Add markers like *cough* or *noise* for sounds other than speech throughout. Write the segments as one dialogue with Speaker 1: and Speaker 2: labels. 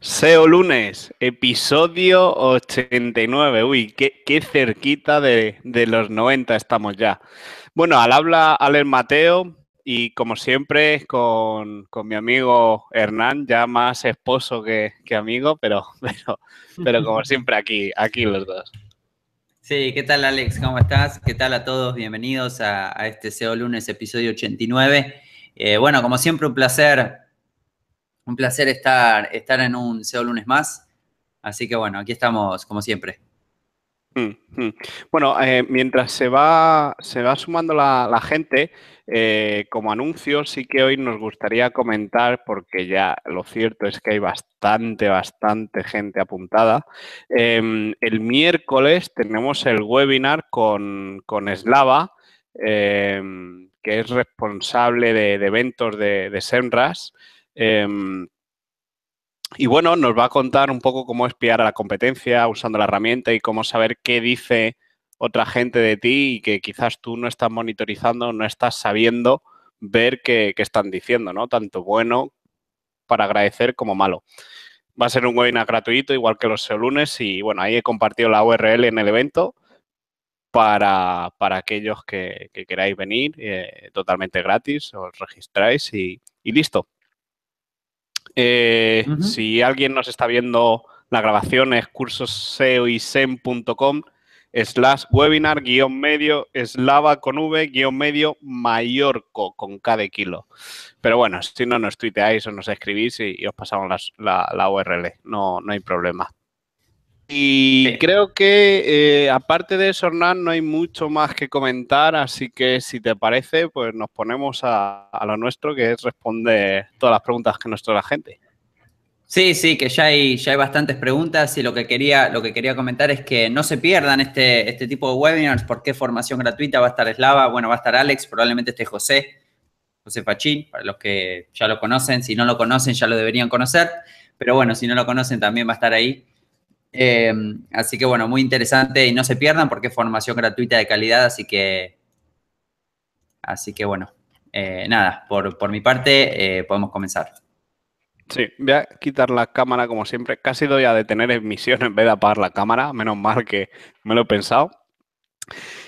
Speaker 1: SEO Lunes, episodio 89. Uy, qué, cerquita de, los 90 estamos ya. Bueno, al habla Alex Mateo y como siempre con, con mi amigo Hernán, ya más esposo que, amigo, *laughs* pero, pero, como siempre aquí,
Speaker 2: aquí los dos. Sí, ¿qué tal Alex? ¿Cómo estás? ¿Qué tal a todos? Bienvenidos a, este SEO Lunes, episodio 89. Eh, bueno, como siempre, un placer un placer estar, estar en un SEO lunes más. Así que bueno, aquí estamos como siempre.
Speaker 1: Mm, mm. Bueno, eh, mientras se va, se va sumando la, gente, eh, como anuncio sí que hoy nos gustaría comentar, porque ya lo cierto es que hay bastante, bastante gente apuntada. Em, el miércoles tenemos el webinar con, con Slava, em, que es responsable de, eventos de, de SEMRAS. Em, y bueno, nos va a contar un poco cómo espiar a la competencia usando la herramienta y cómo saber qué dice otra gente de ti y que quizás tú no estás monitorizando, no estás sabiendo ver qué, están diciendo, ¿no? Tanto bueno para agradecer como malo. Va a ser un webinar gratuito, igual que los lunes, y bueno, ahí he compartido la URL en el evento para, aquellos que, queráis venir, eh, totalmente gratis, os registráis y listo. Eh, si alguien nos está viendo la grabación, es cursoseoisen.com slash webinar guión medio eslava con v guión medio mallorco con k de kilo. Pero bueno, si no nos tuiteáis o nos escribís y, os pasamos la, la, URL, no, no hay problema. Y creo que eh, aparte de eso, Hernán, no hay mucho más que comentar, así que si te parece, pues nos ponemos a, lo nuestro, que es responder todas las preguntas que nos trae la
Speaker 2: gente. Sí, sí, que ya hay, ya hay bastantes preguntas y lo que quería, lo que quería comentar es que no se pierdan este, este, tipo de webinars, porque formación gratuita va a estar Slava, bueno, va a estar Alex, probablemente esté José, José Pachín, para los que ya lo conocen, si no lo conocen ya lo deberían conocer, pero bueno, si no lo conocen también va a estar ahí. Eh, así que bueno, muy interesante y no se pierdan porque es formación gratuita de calidad, así que, así que bueno, eh, nada, por, mi parte eh, podemos comenzar.
Speaker 1: Sí, voy a quitar la cámara como siempre. Casi doy a detener emisión en vez de apagar la cámara, menos mal que me lo he pensado.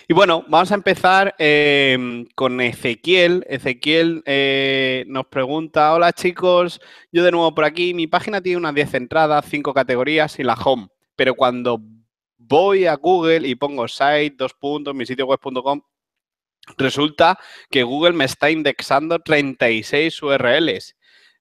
Speaker 1: Y bueno, vamos a empezar eh, con Ezequiel. Ezequiel eh, nos pregunta, hola chicos, yo de nuevo por aquí, mi página tiene unas 10 entradas, 5 categorías y la home, pero cuando voy a Google y pongo site, dos puntos, mi sitio web.com, resulta que Google me está indexando 36 URLs.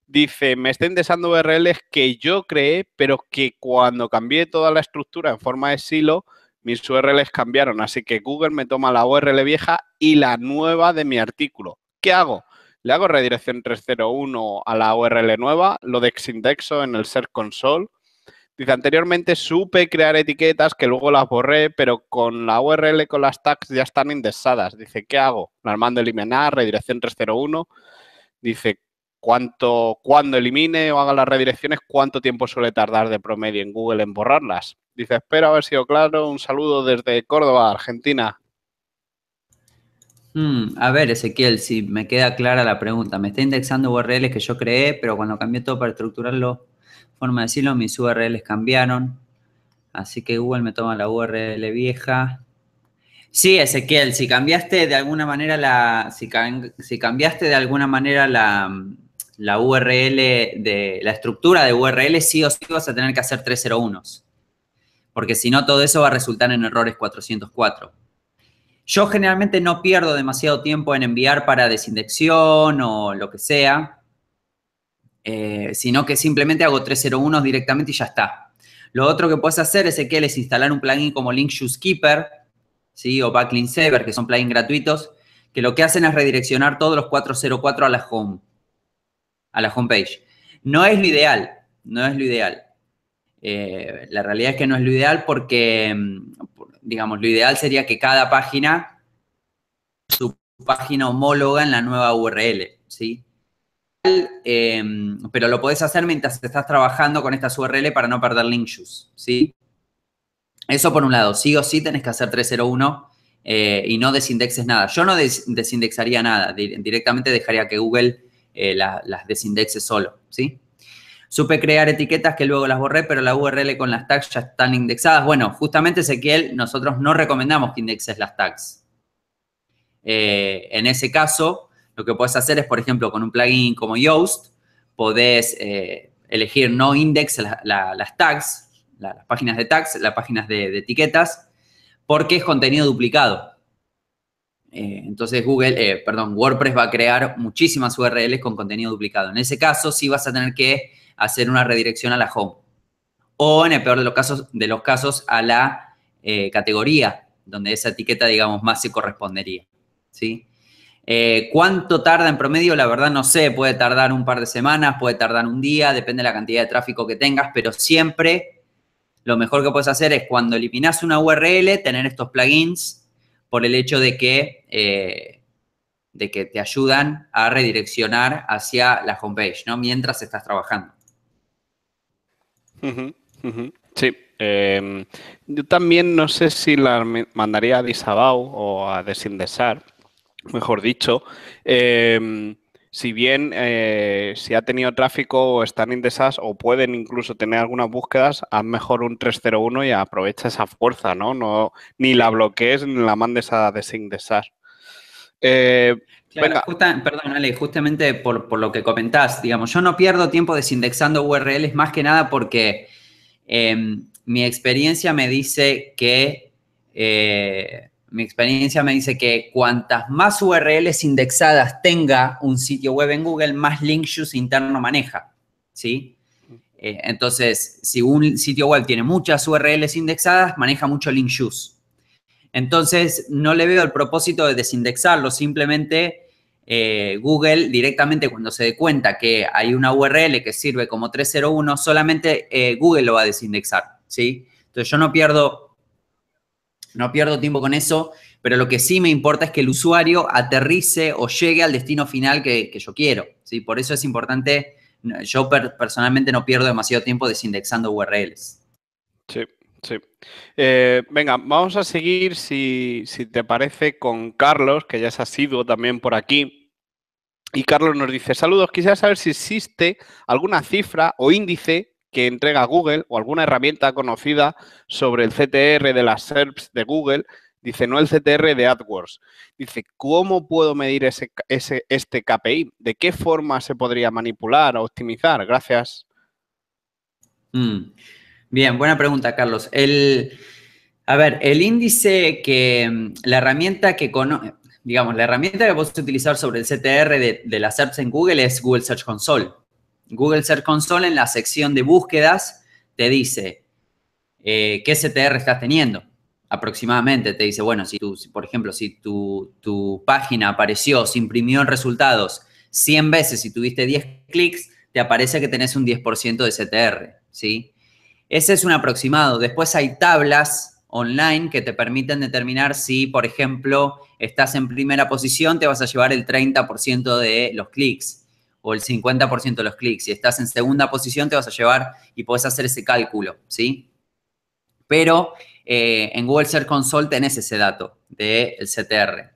Speaker 1: Dice, me está indexando URLs que yo creé, pero que cuando cambié toda la estructura en forma de silo, mis URLs cambiaron, así que Google me toma la URL vieja y la nueva de mi artículo. ¿Qué hago? Le hago redirección 301 a la URL nueva, lo desindexo en el Search Console. Dice, anteriormente supe crear etiquetas que luego las borré, pero con la URL, con las tags ya están indexadas. Dice, ¿qué hago? La mando eliminar, redirección 301. Dice, cuánto, cuando elimine o haga las redirecciones, cuánto tiempo suele tardar de promedio en Google en borrarlas. Dice, espero haber sido claro. Un saludo desde Córdoba, Argentina.
Speaker 2: Hmm, a ver, Ezequiel, si me queda clara la pregunta. Me está indexando URLs que yo creé, pero cuando cambié todo para estructurarlo, forma de decirlo, mis URLs cambiaron. Así que Google me toma la URL vieja. Sí, Ezequiel, si cambiaste de alguna manera la. si cambiaste de alguna manera la, la URL de la estructura de URL sí o sí vas a tener que hacer 301 porque si no todo eso va a resultar en errores 404. Yo generalmente no pierdo demasiado tiempo en enviar para desindexión o lo que sea, eh, sino que simplemente hago 301 directamente y ya está. Lo otro que puedes hacer, es que es instalar un plugin como Link Shoes Keeper o Backlink Saver, que son plugins gratuitos, que lo que hacen es redireccionar todos los 404 a la home a la homepage. No es lo ideal, no es lo ideal. Eh, la realidad es que no es lo ideal porque, mm, digamos, lo ideal sería que cada página, su página homóloga en la nueva URL, ¿sí? Eh, pero lo podés hacer mientras estás trabajando con estas URL para no perder link ¿sí? Eso por un lado, sí o sí tenés que hacer 301 eh, y no desindexes nada. Yo no desindexaría nada, directamente dejaría que Google eh, las desindexe solo, ¿sí? Supe crear etiquetas que luego las borré, pero la URL con las tags ya están indexadas. Bueno, justamente Ezequiel, nosotros no recomendamos que indexes las tags. Eh, en ese caso, lo que puedes hacer es, por ejemplo, con un plugin como Yoast, podés eh, elegir no index las tags, las páginas de tags, las páginas de etiquetas, porque es contenido duplicado. Eh, entonces Google, eh, perdón, WordPress va a crear muchísimas URLs con contenido duplicado. En ese caso sí vas a tener que hacer una redirección a la home o en el peor de los casos, de los casos a la eh, categoría donde esa etiqueta, digamos, más se correspondería. ¿sí? ¿Cuánto tarda en promedio? La verdad no sé, puede tardar un par de semanas, puede tardar un día, depende de la cantidad de tráfico que tengas, pero siempre lo mejor que puedes hacer es cuando eliminas una URL, tener estos plugins por el hecho de que, eh, de que te ayudan a redireccionar hacia la homepage, ¿no? Mientras estás trabajando.
Speaker 1: Sí. Em, yo también no sé si la mandaría a Disabao o a Desindesar, mejor dicho. Em, si bien eh, si ha tenido tráfico o están indesas o pueden incluso tener algunas búsquedas, haz mejor un 301 y aprovecha esa
Speaker 2: fuerza, ¿no? ni la bloquees ni la mandes a desindexar. Eh, perdón, Ale, justamente por, lo que comentás, digamos, yo no pierdo tiempo desindexando URLs más que nada porque em, mi experiencia me dice que eh, mi experiencia me dice que cuantas más URLs indexadas tenga un sitio web en Google, más link juice interno maneja, ¿sí? Eh, entonces, si un sitio web tiene muchas URLs indexadas, maneja mucho link juice. Entonces, no le veo el propósito de desindexarlo, simplemente... Eh, Google directamente cuando se dé cuenta que hay una URL que sirve como 301, solamente eh, Google lo va a desindexar, ¿sí? Entonces yo no pierdo no pierdo tiempo con eso, pero lo que sí me importa es que el usuario aterrice o llegue al destino final que, yo quiero. ¿sí? Por eso es importante, yo personalmente no pierdo demasiado tiempo desindexando URLs. Sí, sí.
Speaker 1: Eh, venga, vamos a seguir, si, si te parece, con Carlos, que ya se ha sido también por aquí. Y Carlos nos dice, saludos, quisiera saber si existe alguna cifra o índice que entrega Google o alguna herramienta conocida sobre el CTR de las SERPs de Google, dice no el CTR de AdWords. Dice, ¿cómo puedo medir ese, ese, este KPI? ¿De qué forma se podría manipular o optimizar? Gracias.
Speaker 2: Mm. Bien, buena pregunta, Carlos. a ver, el índice que mm, la herramienta que conoce, digamos, la herramienta que puedes utilizar sobre el CTR de, de las SERPs en Google es Google Search Console. Google Search Console en la sección de búsquedas te dice eh, qué CTR estás teniendo. Aproximadamente te dice, bueno, si tú, por ejemplo, si tu, tu página apareció, se imprimió en resultados 100 veces y tuviste 10 clics, te aparece que tenés un 10% de CTR, ¿sí? Ese es un aproximado. Después hay tablas online que te permiten determinar si, por ejemplo, estás en primera posición, te vas a llevar el 30% de los clics o el 50% de los clics. Si estás en segunda posición, te vas a llevar y podés hacer ese cálculo, ¿sí? Pero eh, en Google Search Console tenés ese dato del CTR.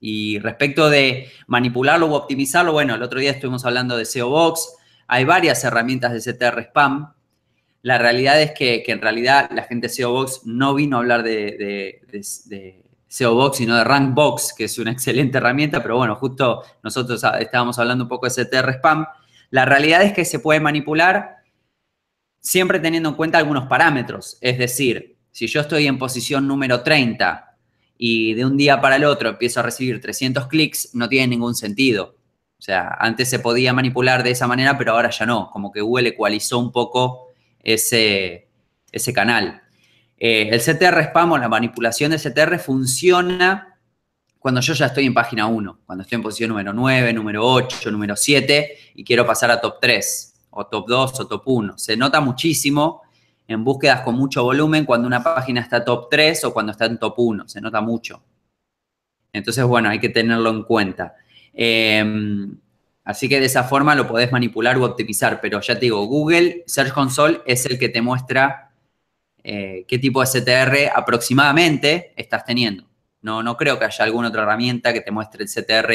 Speaker 2: Y respecto de manipularlo u optimizarlo, bueno, el otro día estuvimos hablando de SEO Box. Hay varias herramientas de CTR Spam. La realidad es que, en realidad la gente de SEO Box no vino a hablar de SEO Box, sino de Rank Box, que es una *laughs* excelente herramienta, pero bueno, justo nosotros estábamos hablando un poco de CTR Spam. La realidad es que se puede manipular siempre teniendo en cuenta algunos parámetros. Es decir, si yo estoy en posición número 30 y de un día para el otro empiezo a recibir 300 clics, no tiene ningún sentido. O sea, antes se podía manipular de esa manera, pero ahora ya no. Como que Google ecualizó un poco ese, ese canal. Eh, el CTR spam o la manipulación de CTR funciona cuando yo ya estoy en página 1, cuando estoy en posición número 9, número 8, número 7 y quiero pasar a top 3 o top 2 o top 1. Se nota muchísimo en búsquedas con mucho volumen cuando una página está top 3 o cuando está en top 1, se nota mucho. Entonces, bueno, hay que tenerlo en cuenta. Em, así que de esa forma lo podés manipular o optimizar, pero ya te digo, Google Search Console es el que te muestra eh, qué tipo de CTR aproximadamente estás teniendo. No, no creo que haya alguna otra herramienta que te muestre el CTR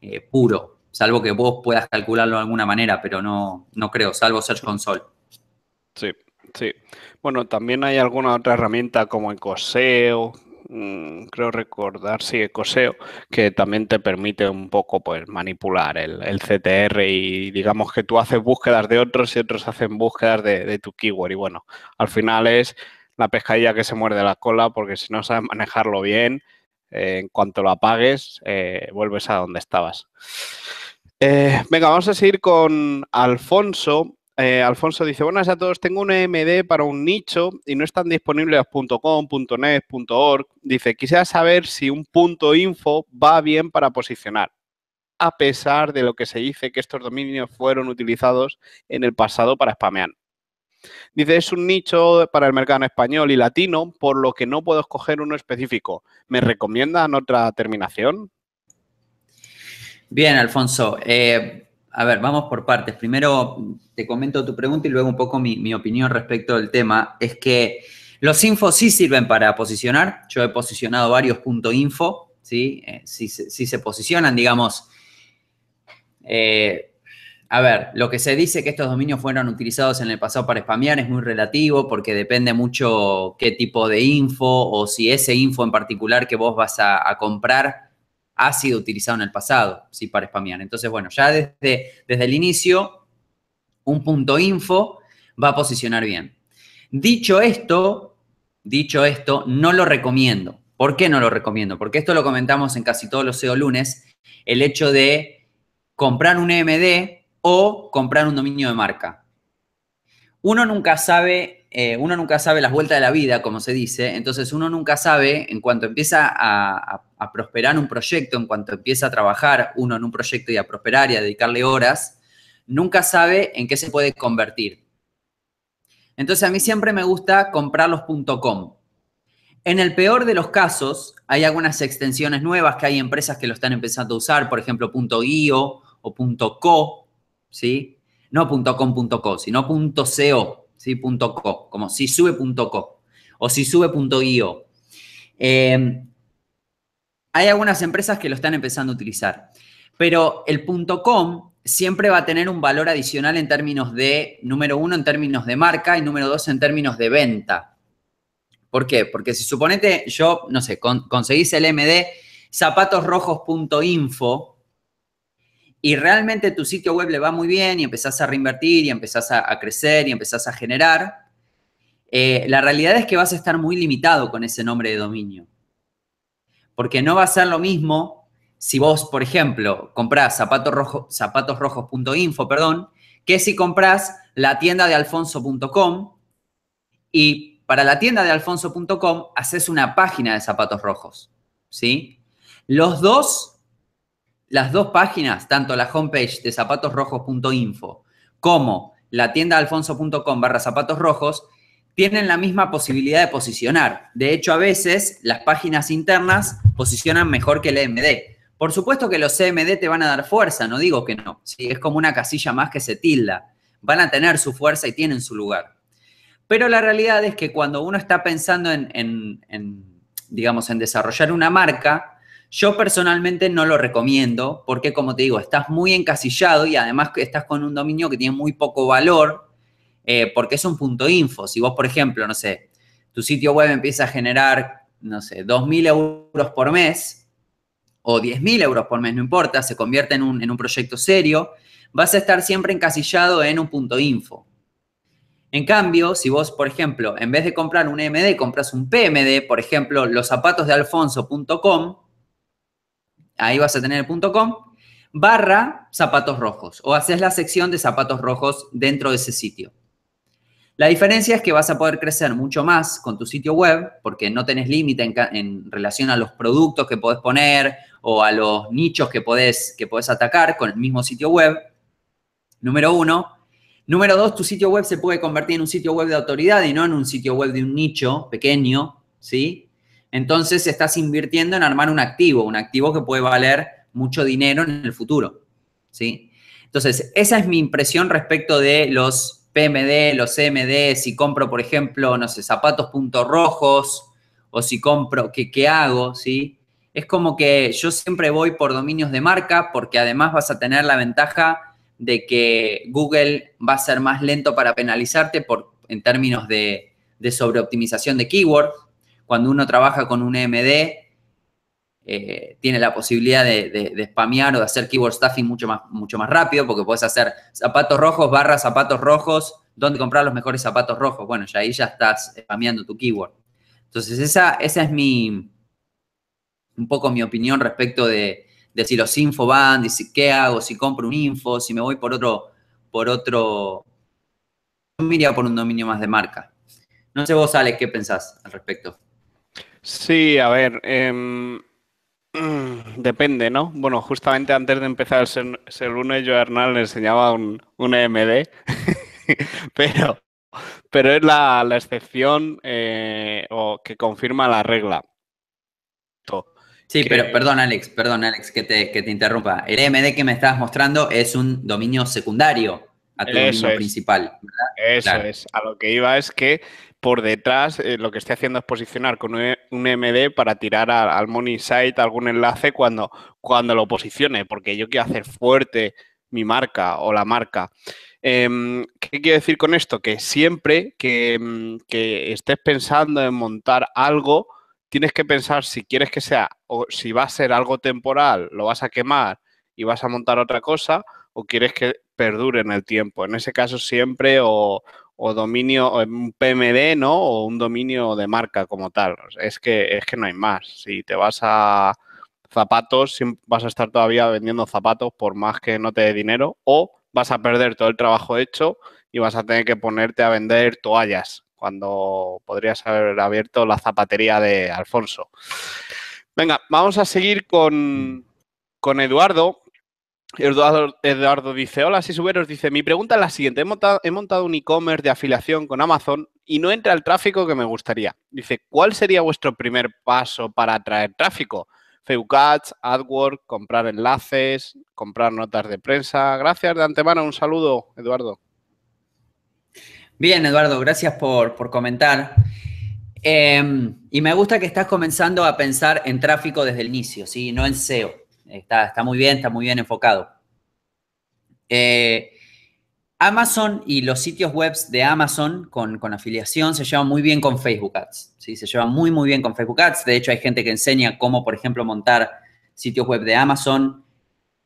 Speaker 2: eh, puro, salvo que vos puedas calcularlo de alguna manera, pero no, no creo, salvo Search Console. Sí, sí.
Speaker 1: Bueno, también hay alguna otra herramienta como el Coseo, Mm, creo recordar, sí, Ecoseo, que también te permite un poco pues, manipular el, CTR y digamos que tú haces búsquedas de otros y otros hacen búsquedas de, tu keyword. Y bueno, al final es la pescadilla que se muerde la cola porque si no sabes manejarlo bien, eh, en cuanto lo apagues, eh, vuelves a donde estabas. Eh, venga, vamos a seguir con Alfonso, eh, Alfonso dice, buenas a todos, tengo un EMD para un nicho y no están disponibles .com, .net, .org. Dice, quisiera saber si un punto .info va bien para posicionar, a pesar de lo que se dice que estos dominios fueron utilizados en el pasado para spamear. Dice, es un nicho para el mercado español y latino, por lo que no puedo escoger uno específico. ¿Me recomiendan otra terminación?
Speaker 2: Bien, Alfonso. Eh, a ver, vamos por partes. Primero te comento tu pregunta y luego un poco mi, opinión respecto del tema. Es que los infos sí sirven para posicionar. Yo he posicionado varios punto info, ¿sí? Eh, si, se posicionan, digamos. Eh, a ver, lo que se dice que estos dominios fueron utilizados en el pasado para spamear es muy relativo porque depende mucho qué tipo de info o si ese info en particular que vos vas a comprar ha sido utilizado en el pasado, sí, para spamear. Entonces, bueno, ya desde, desde el inicio, un punto info va a posicionar bien. Dicho esto, dicho esto, no lo recomiendo. ¿Por qué no lo recomiendo? Porque esto lo comentamos en casi todos los SEO lunes, el hecho de comprar un EMD o comprar un dominio de marca uno nunca sabe, eh, uno nunca sabe las vueltas de la vida, como se dice, entonces uno nunca sabe, en cuanto empieza a, prosperar un proyecto, en cuanto empieza a trabajar uno en un proyecto y a prosperar y a dedicarle horas, nunca sabe en qué se puede convertir. Entonces a mí siempre me gusta comprarlos.com. En el peor de los casos, hay algunas extensiones nuevas que hay empresas que lo están empezando a usar, por ejemplo, .io o .co, ¿sí? no .com.co, sino .co, ¿sí? .co, como si .co o si sube.io. Eh, em, hay algunas empresas que lo están empezando a utilizar, pero el .com siempre va a tener un valor adicional en términos de, número uno, en términos de marca y número dos, en términos de venta. ¿Por qué? Porque si suponete yo, no sé, conseguís el MD zapatosrojos.info, y realmente tu sitio web le va muy bien y empezás a reinvertir y empezás a, crecer y empezás a generar, eh, la realidad es que vas a estar muy limitado con ese nombre de dominio. Porque no va a ser lo mismo si vos, por ejemplo, comprás zapatosrojos.info, perdón, que si comprás la tienda de alfonso.com y para la tienda de alfonso.com haces una página de zapatos rojos, ¿sí? Los dos las dos páginas, tanto la homepage de zapatosrojos.info como la tienda alfonso.com barra zapatosrojos, tienen la misma posibilidad de posicionar. De hecho, a veces las páginas internas posicionan mejor que el EMD. Por supuesto que los EMD te van a dar fuerza, no digo que no. Si Es como una casilla más que se tilda. Van a tener su fuerza y tienen su lugar. Pero la realidad es que cuando uno está pensando en, en digamos, en desarrollar una marca, yo personalmente no lo recomiendo porque, como te digo, estás muy encasillado y además estás con un dominio que tiene muy poco valor eh, porque es un punto info. Si vos, por ejemplo, no sé, tu sitio web empieza a generar, no sé, 2.000 euros por mes o 10.000 euros por mes, no importa, se convierte en un, en un proyecto serio, vas a estar siempre encasillado en un punto info. En cambio, si vos, por ejemplo, en vez de comprar un MD, compras un PMD, por ejemplo, los zapatos de ahí vas a tener el .com, barra zapatos rojos o haces la sección de zapatos rojos dentro de ese sitio. La diferencia es que vas a poder crecer mucho más con tu sitio web porque no tenés límite en, relación a los productos que podés poner o a los nichos que podés, que atacar con el mismo sitio web. Número uno. Número dos, tu sitio web se puede convertir en un sitio web de autoridad y no en un sitio web de un nicho pequeño, ¿sí? Entonces estás invirtiendo en armar un activo, un activo que puede valer mucho dinero en el futuro. ¿sí? Entonces, esa es mi impresión respecto de los PMD, los CMD, si compro, por ejemplo, no sé, zapatos puntos rojos o si compro, ¿qué, hago? ¿sí? Es como que yo siempre voy por dominios de marca porque además vas a tener la ventaja de que Google va a ser más lento para penalizarte por, en términos de, sobreoptimización de keywords cuando uno trabaja con un EMD, eh, tiene la posibilidad de, de, spamear o de hacer keyword stuffing mucho más, mucho más rápido, porque puedes hacer zapatos rojos, barra zapatos rojos, dónde comprar los mejores zapatos rojos. Bueno, ya ahí ya estás spameando tu keyword. Entonces, esa, esa es mi, un poco mi opinión respecto de, si los info van, de si qué hago, si compro un info, si me voy por otro, por otro, iría por un dominio más de marca. No sé vos, Alex, qué pensás al respecto. Sí, a ver, em, *clears throat* depende, ¿no? Bueno,
Speaker 1: justamente antes de empezar el ser lunes yo a Hernán le enseñaba un, un EMD, *laughs* pero, pero es la, excepción eh, o que
Speaker 2: confirma la regla. Sí, pero perdón, Alex, perdón, Alex, que te, interrumpa. El EMD que me estabas mostrando es un dominio secundario a tu dominio principal.
Speaker 1: ¿verdad? Eso es.
Speaker 2: A lo que iba es que por detrás eh, lo que estoy haciendo es posicionar
Speaker 1: con un e, e MD para tirar al Money Site algún enlace cuando, cuando lo posicione, porque yo quiero hacer fuerte mi marca o la marca. Em, ¿Qué quiero decir con esto? Que siempre que, em, que, estés pensando en montar algo, tienes que pensar si quieres que sea, o si va a ser algo temporal, lo vas a quemar y vas a montar otra cosa, o quieres que perdure en el tiempo. En ese caso siempre o, o dominio, en un PMD, ¿no? O un dominio de marca como tal. Es que, es que no hay más. Si te vas a zapatos, vas a estar todavía vendiendo zapatos por más que no te dé dinero, o vas a perder todo el trabajo hecho y vas a tener que ponerte a vender toallas cuando podrías haber abierto la zapatería de Alfonso. Venga, vamos a seguir con, con Eduardo, Eduardo, dice, hola, si suberos, dice, mi pregunta es la siguiente, he montado, un e-commerce de afiliación con Amazon y no entra el tráfico que me gustaría. Dice, ¿cuál sería vuestro primer paso para atraer tráfico? Facebook Ads, AdWords, comprar enlaces, comprar notas de prensa. Gracias de antemano, un saludo, Eduardo.
Speaker 2: Bien, Eduardo, gracias por, comentar. Em, y me gusta que estás comenzando a pensar en tráfico desde el inicio, ¿sí? No en SEO. Está, muy bien, está muy bien enfocado. Eh, Amazon y los sitios web de Amazon con, afiliación se llevan muy bien con Facebook Ads. ¿sí? Se llevan muy, muy bien con Facebook Ads. De hecho, hay gente que enseña cómo, por ejemplo, montar sitios web de Amazon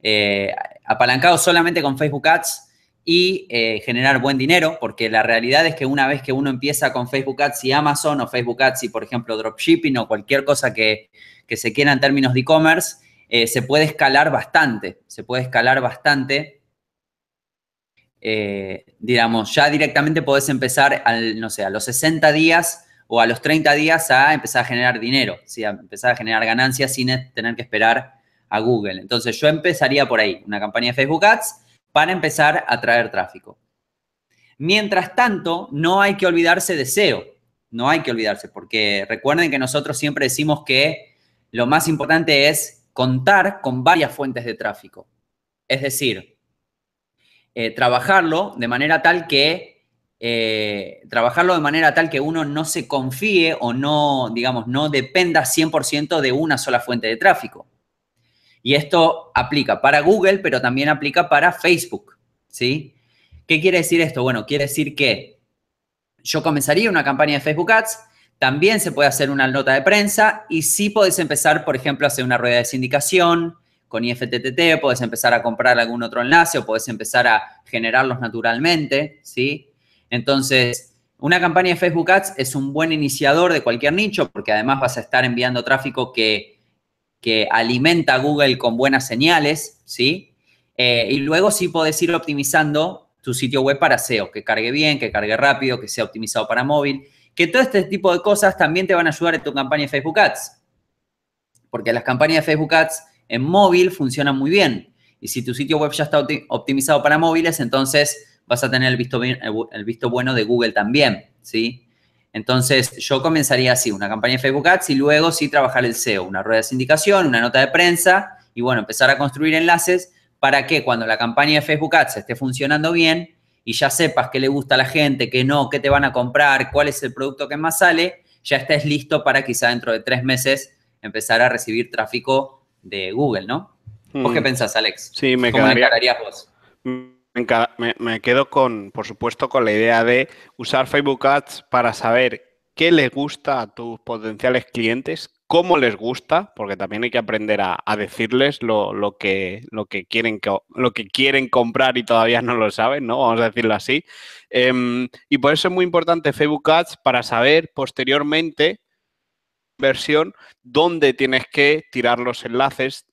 Speaker 2: eh, apalancados solamente con Facebook Ads y eh, generar buen dinero, porque la realidad es que una vez que uno empieza con Facebook Ads y Amazon o Facebook Ads y, por ejemplo, dropshipping o cualquier cosa que, que se quiera en términos de e-commerce, eh, se puede escalar bastante, se puede escalar bastante. Eh, digamos, ya directamente podés empezar, al, no sé, a los 60 días o a los 30 días a empezar a generar dinero, a empezar a generar ganancias sin e, tener que esperar a Google. Entonces yo empezaría por ahí, una campaña de Facebook Ads para empezar a traer tráfico. Mientras tanto, no hay que olvidarse de SEO, no hay que olvidarse, porque recuerden que nosotros siempre decimos que lo más importante es contar con varias fuentes de tráfico. Es decir, eh, trabajarlo de manera tal que eh, trabajarlo de manera tal que uno no se confíe o no, digamos, no dependa 100% de una sola fuente de tráfico. Y esto aplica para Google, pero también aplica para Facebook, ¿sí? ¿Qué quiere decir esto? Bueno, quiere decir que yo comenzaría una campaña de Facebook Ads, también se puede hacer una nota de prensa y sí podés empezar, por ejemplo, a hacer una rueda de sindicación con IFTTT, podés empezar a comprar algún otro enlace o podés empezar a generarlos naturalmente, ¿sí? Entonces, una campaña de Facebook Ads es un buen iniciador de cualquier nicho porque además vas a estar enviando tráfico que, que alimenta a Google con buenas señales, ¿sí? Eh, y luego sí podés ir optimizando tu sitio web para SEO, que cargue bien, que cargue rápido, que sea optimizado para móvil que todo este tipo de cosas también te van a ayudar en tu campaña de Facebook Ads. Porque las campañas de Facebook Ads en móvil funcionan muy bien. Y si tu sitio web ya está optimizado para móviles, entonces vas a tener el visto, bien, el visto bueno de Google también, ¿sí? Entonces, yo comenzaría así, una campaña de Facebook Ads y luego sí trabajar el SEO, una rueda de sindicación, una nota de prensa y, bueno, empezar a construir enlaces para que cuando la campaña de Facebook Ads esté funcionando bien, y ya sepas qué le gusta a la gente, qué no, qué te van a comprar, cuál es el producto que más sale, ya estés listo para quizá dentro de tres meses empezar a recibir tráfico de Google, ¿no? ¿Vos qué mm. pensás, Alex? Sí, me vos? Me, quedo con, por supuesto,
Speaker 1: con la idea de usar Facebook Ads para saber qué le gusta a tus potenciales clientes, cómo les gusta, porque también hay que aprender a, decirles lo, que, quieren, comprar y todavía no lo saben, ¿no? Vamos a decirlo así. Em, y por eso es muy importante Facebook Ads para saber posteriormente, versión, dónde tienes que tirar los enlaces,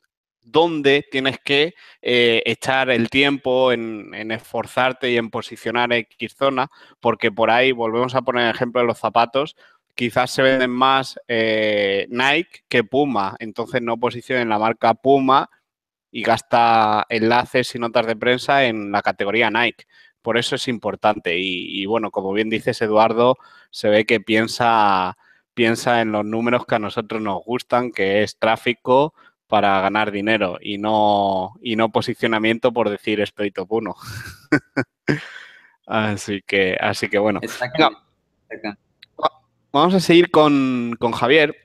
Speaker 1: dónde tienes que eh, echar el tiempo en, en, esforzarte y en posicionar X zona, porque por ahí, volvemos a poner el ejemplo de los zapatos, quizás se venden más eh, Nike que Puma, entonces no posicionen la marca Puma y gasta enlaces y notas de prensa en la categoría Nike. Por eso es importante y, bueno, como bien dices Eduardo, se ve que piensa, piensa en los números que a nosotros nos gustan, que es tráfico, para ganar dinero y no, y no posicionamiento por decir estoy Puno. *laughs* así que, así que bueno. Vamos a seguir con, Javier.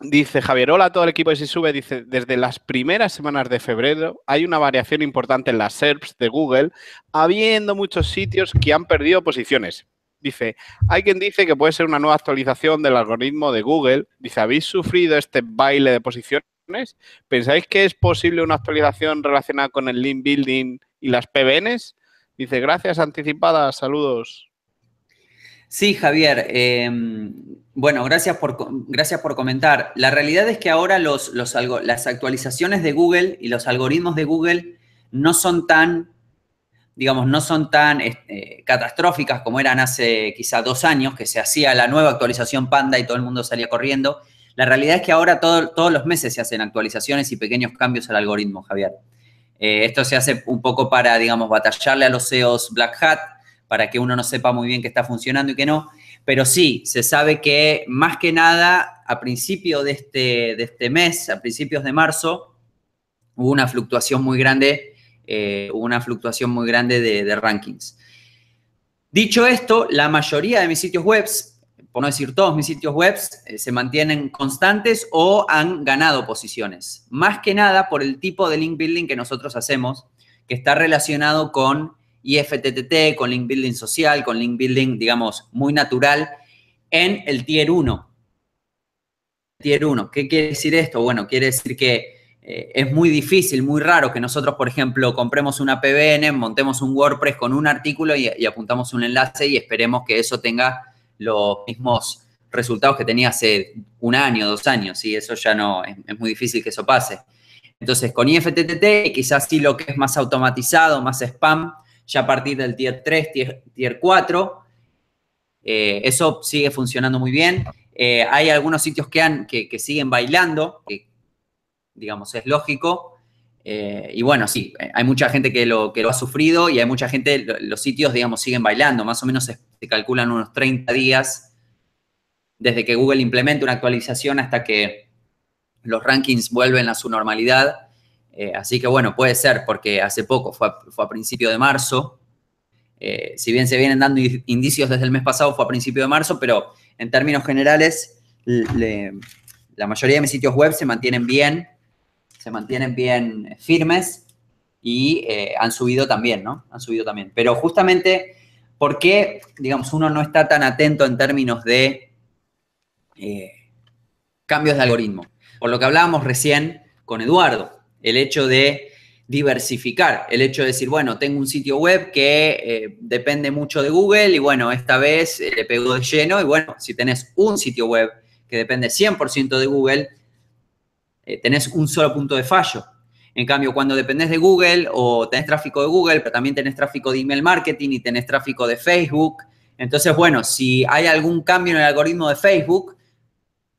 Speaker 1: Dice Javier, hola a todo el equipo de Sisube. Dice, desde las primeras semanas de febrero hay una variación importante en las SERPs de Google, habiendo muchos sitios que han perdido posiciones. Dice, hay quien dice que puede ser una nueva actualización del algoritmo de Google. Dice, ¿habéis sufrido este baile de posiciones? ¿Pensáis que es posible una actualización relacionada con el link building y las PBNs? Dice, gracias anticipadas,
Speaker 2: saludos. Sí, Javier. Em, bueno, gracias por, gracias por comentar. La realidad es que ahora los, las actualizaciones de Google y los algoritmos de Google no son tan, digamos, no son tan eh, catastróficas como eran hace quizá dos años, que se hacía la nueva actualización Panda y todo el mundo salía corriendo. La realidad es que ahora todos los meses se hacen actualizaciones y pequeños cambios al algoritmo, Javier. Eh, esto se hace un poco para, digamos, batallarle a los CEOs Black Hat, para que uno no sepa muy bien qué está funcionando y que no. Pero sí, se sabe que más que nada a principio de este, de este mes, a principios de marzo, hubo una fluctuación muy grande, hubo eh, una fluctuación muy grande de, rankings. Dicho esto, la mayoría de mis sitios webs por no decir todos mis sitios web, eh, se mantienen constantes o han ganado posiciones. Más que nada por el tipo de link building que nosotros hacemos, que está relacionado con IFTTT, con link building social, con link building, digamos, muy natural en el tier 1. Tier 1, ¿qué quiere decir esto? Bueno, quiere decir que eh, es muy difícil, muy raro que nosotros, por ejemplo, compremos una PBN, montemos un WordPress con un artículo y, apuntamos un enlace y esperemos que eso tenga los mismos resultados que tenía hace un año, dos años, Y Eso ya no, es, es muy difícil que eso pase. Entonces, con IFTTT, quizás sí lo que es más automatizado, más spam, ya a partir del tier 3, tier, 4. Eh, eso sigue funcionando muy bien. Eh, hay algunos sitios que, han, que, siguen bailando, que digamos es lógico. Eh, y bueno, sí, hay mucha gente que lo, que lo ha sufrido y hay mucha gente, los sitios, digamos, siguen bailando. Más o menos se, calculan unos 30 días desde que Google implemente una actualización hasta que los rankings vuelven a su normalidad. Eh, así que bueno, puede ser, porque hace poco, fue a, principio de marzo. Eh, si bien se vienen dando indicios desde el mes pasado, fue a principio de marzo, pero en términos generales, la mayoría de mis sitios web se mantienen bien, se mantienen bien eh, firmes y han subido también, ¿no? Han subido también. Pero justamente porque, digamos, uno no está tan atento en términos de cambios de algoritmo. Por lo que hablábamos recién con Eduardo el hecho de diversificar, el hecho de decir, bueno, tengo un sitio web que eh, depende mucho de Google y bueno, esta vez eh, le pego de lleno y bueno, si tenés un sitio web que depende 100% de Google, eh, tenés un solo punto de fallo. En cambio, cuando dependés de Google o tenés tráfico de Google, pero también tenés tráfico de email marketing y tenés tráfico de Facebook, entonces, bueno, si hay algún cambio en el algoritmo de Facebook,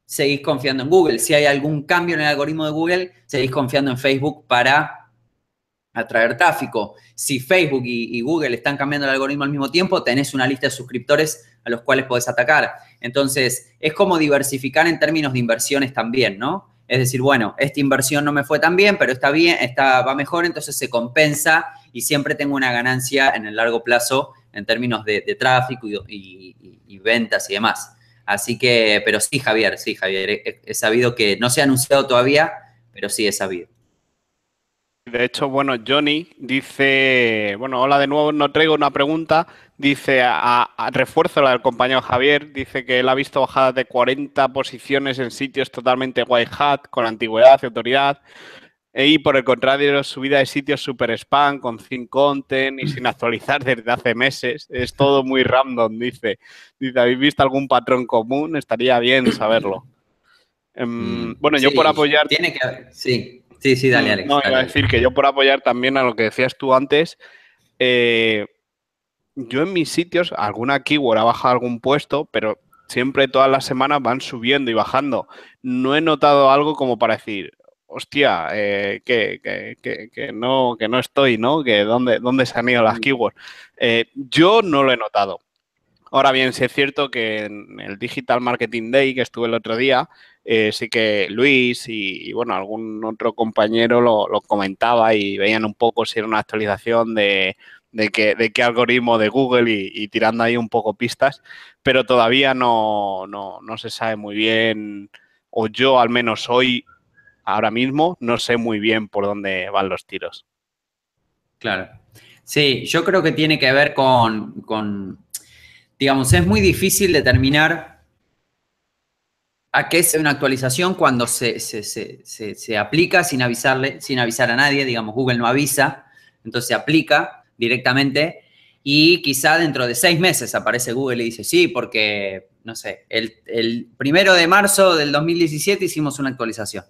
Speaker 2: seguís confiando en Google. Si hay algún cambio en el algoritmo de Google, seguís confiando en Facebook para atraer tráfico. Si Facebook y, Google están cambiando el algoritmo al mismo tiempo, tenés una lista de suscriptores a los cuales podés atacar. Entonces, es como diversificar en términos de inversiones también, ¿no? Es decir, bueno, esta inversión no me fue tan bien, pero está bien, está, va mejor, entonces se compensa y siempre tengo una ganancia en el largo plazo en términos de, tráfico y ventas y demás. Así que, pero sí, Javier, sí, Javier, he, sabido que no se ha anunciado todavía, pero sí he sabido. De
Speaker 1: hecho, bueno, Johnny dice, bueno, hola de nuevo, no traigo una pregunta, dice, a, a refuerzo la del compañero Javier, dice que él ha visto bajadas de 40 posiciones en sitios totalmente white hat, con antigüedad y autoridad, e, y por el contrario, subida de sitios super spam con sin content y sin *laughs* actualizar desde hace meses. Es todo muy random, dice. Dice, ¿habéis visto algún patrón común? Estaría bien saberlo. Em, mm, bueno, yo por apoyar... Tiene que sí. sí, sí, Daniel. Alex. No, decir que yo por apoyar también a lo que decías tú antes, eh, yo en mis sitios, alguna keyword ha bajado algún puesto, pero siempre todas las semanas van subiendo y bajando. No he notado algo como para decir, hostia, eh, que, no, que no estoy, ¿no? Que dónde, dónde se han ido las mm. keywords. Eh, yo no lo he notado. Ahora bien, si es cierto que en el Digital Marketing Day que estuve el otro día, eh, sí que Luis y, bueno, algún otro compañero lo, comentaba y veían un poco si era una actualización de, de, qué, algoritmo de Google y, tirando ahí un poco pistas, pero todavía no, no se sabe muy bien, o yo al menos hoy ahora mismo no sé muy bien por dónde van los
Speaker 2: tiros. Claro. Sí, yo creo que tiene que ver con, digamos, es muy difícil determinar a qué es una actualización cuando se, aplica sin avisarle, sin avisar a nadie, digamos, Google no avisa, entonces se aplica directamente y quizá dentro de seis meses aparece Google y dice, sí, porque, no sé, el, el primero de marzo del 2017 hicimos una actualización.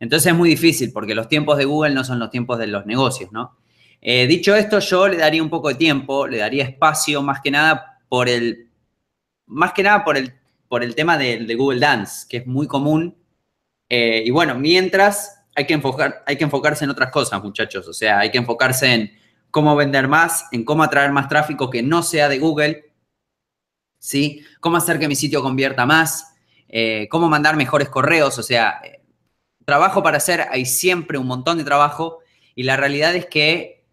Speaker 2: Entonces es muy difícil porque los tiempos de Google no son los tiempos de los negocios, ¿no? Eh, dicho esto, yo le daría un poco de tiempo, le daría espacio más que nada por el, más que nada por el, por el tema de, Google Dance, que es muy común. Eh, y bueno, mientras hay que, enfocar, hay que enfocarse en otras cosas, muchachos. O sea, hay que enfocarse en cómo vender más, en cómo atraer más tráfico que no sea de Google, ¿sí? Cómo hacer que mi sitio convierta más, eh, cómo mandar mejores correos, o sea, trabajo para hacer, hay siempre un montón de trabajo y la realidad es que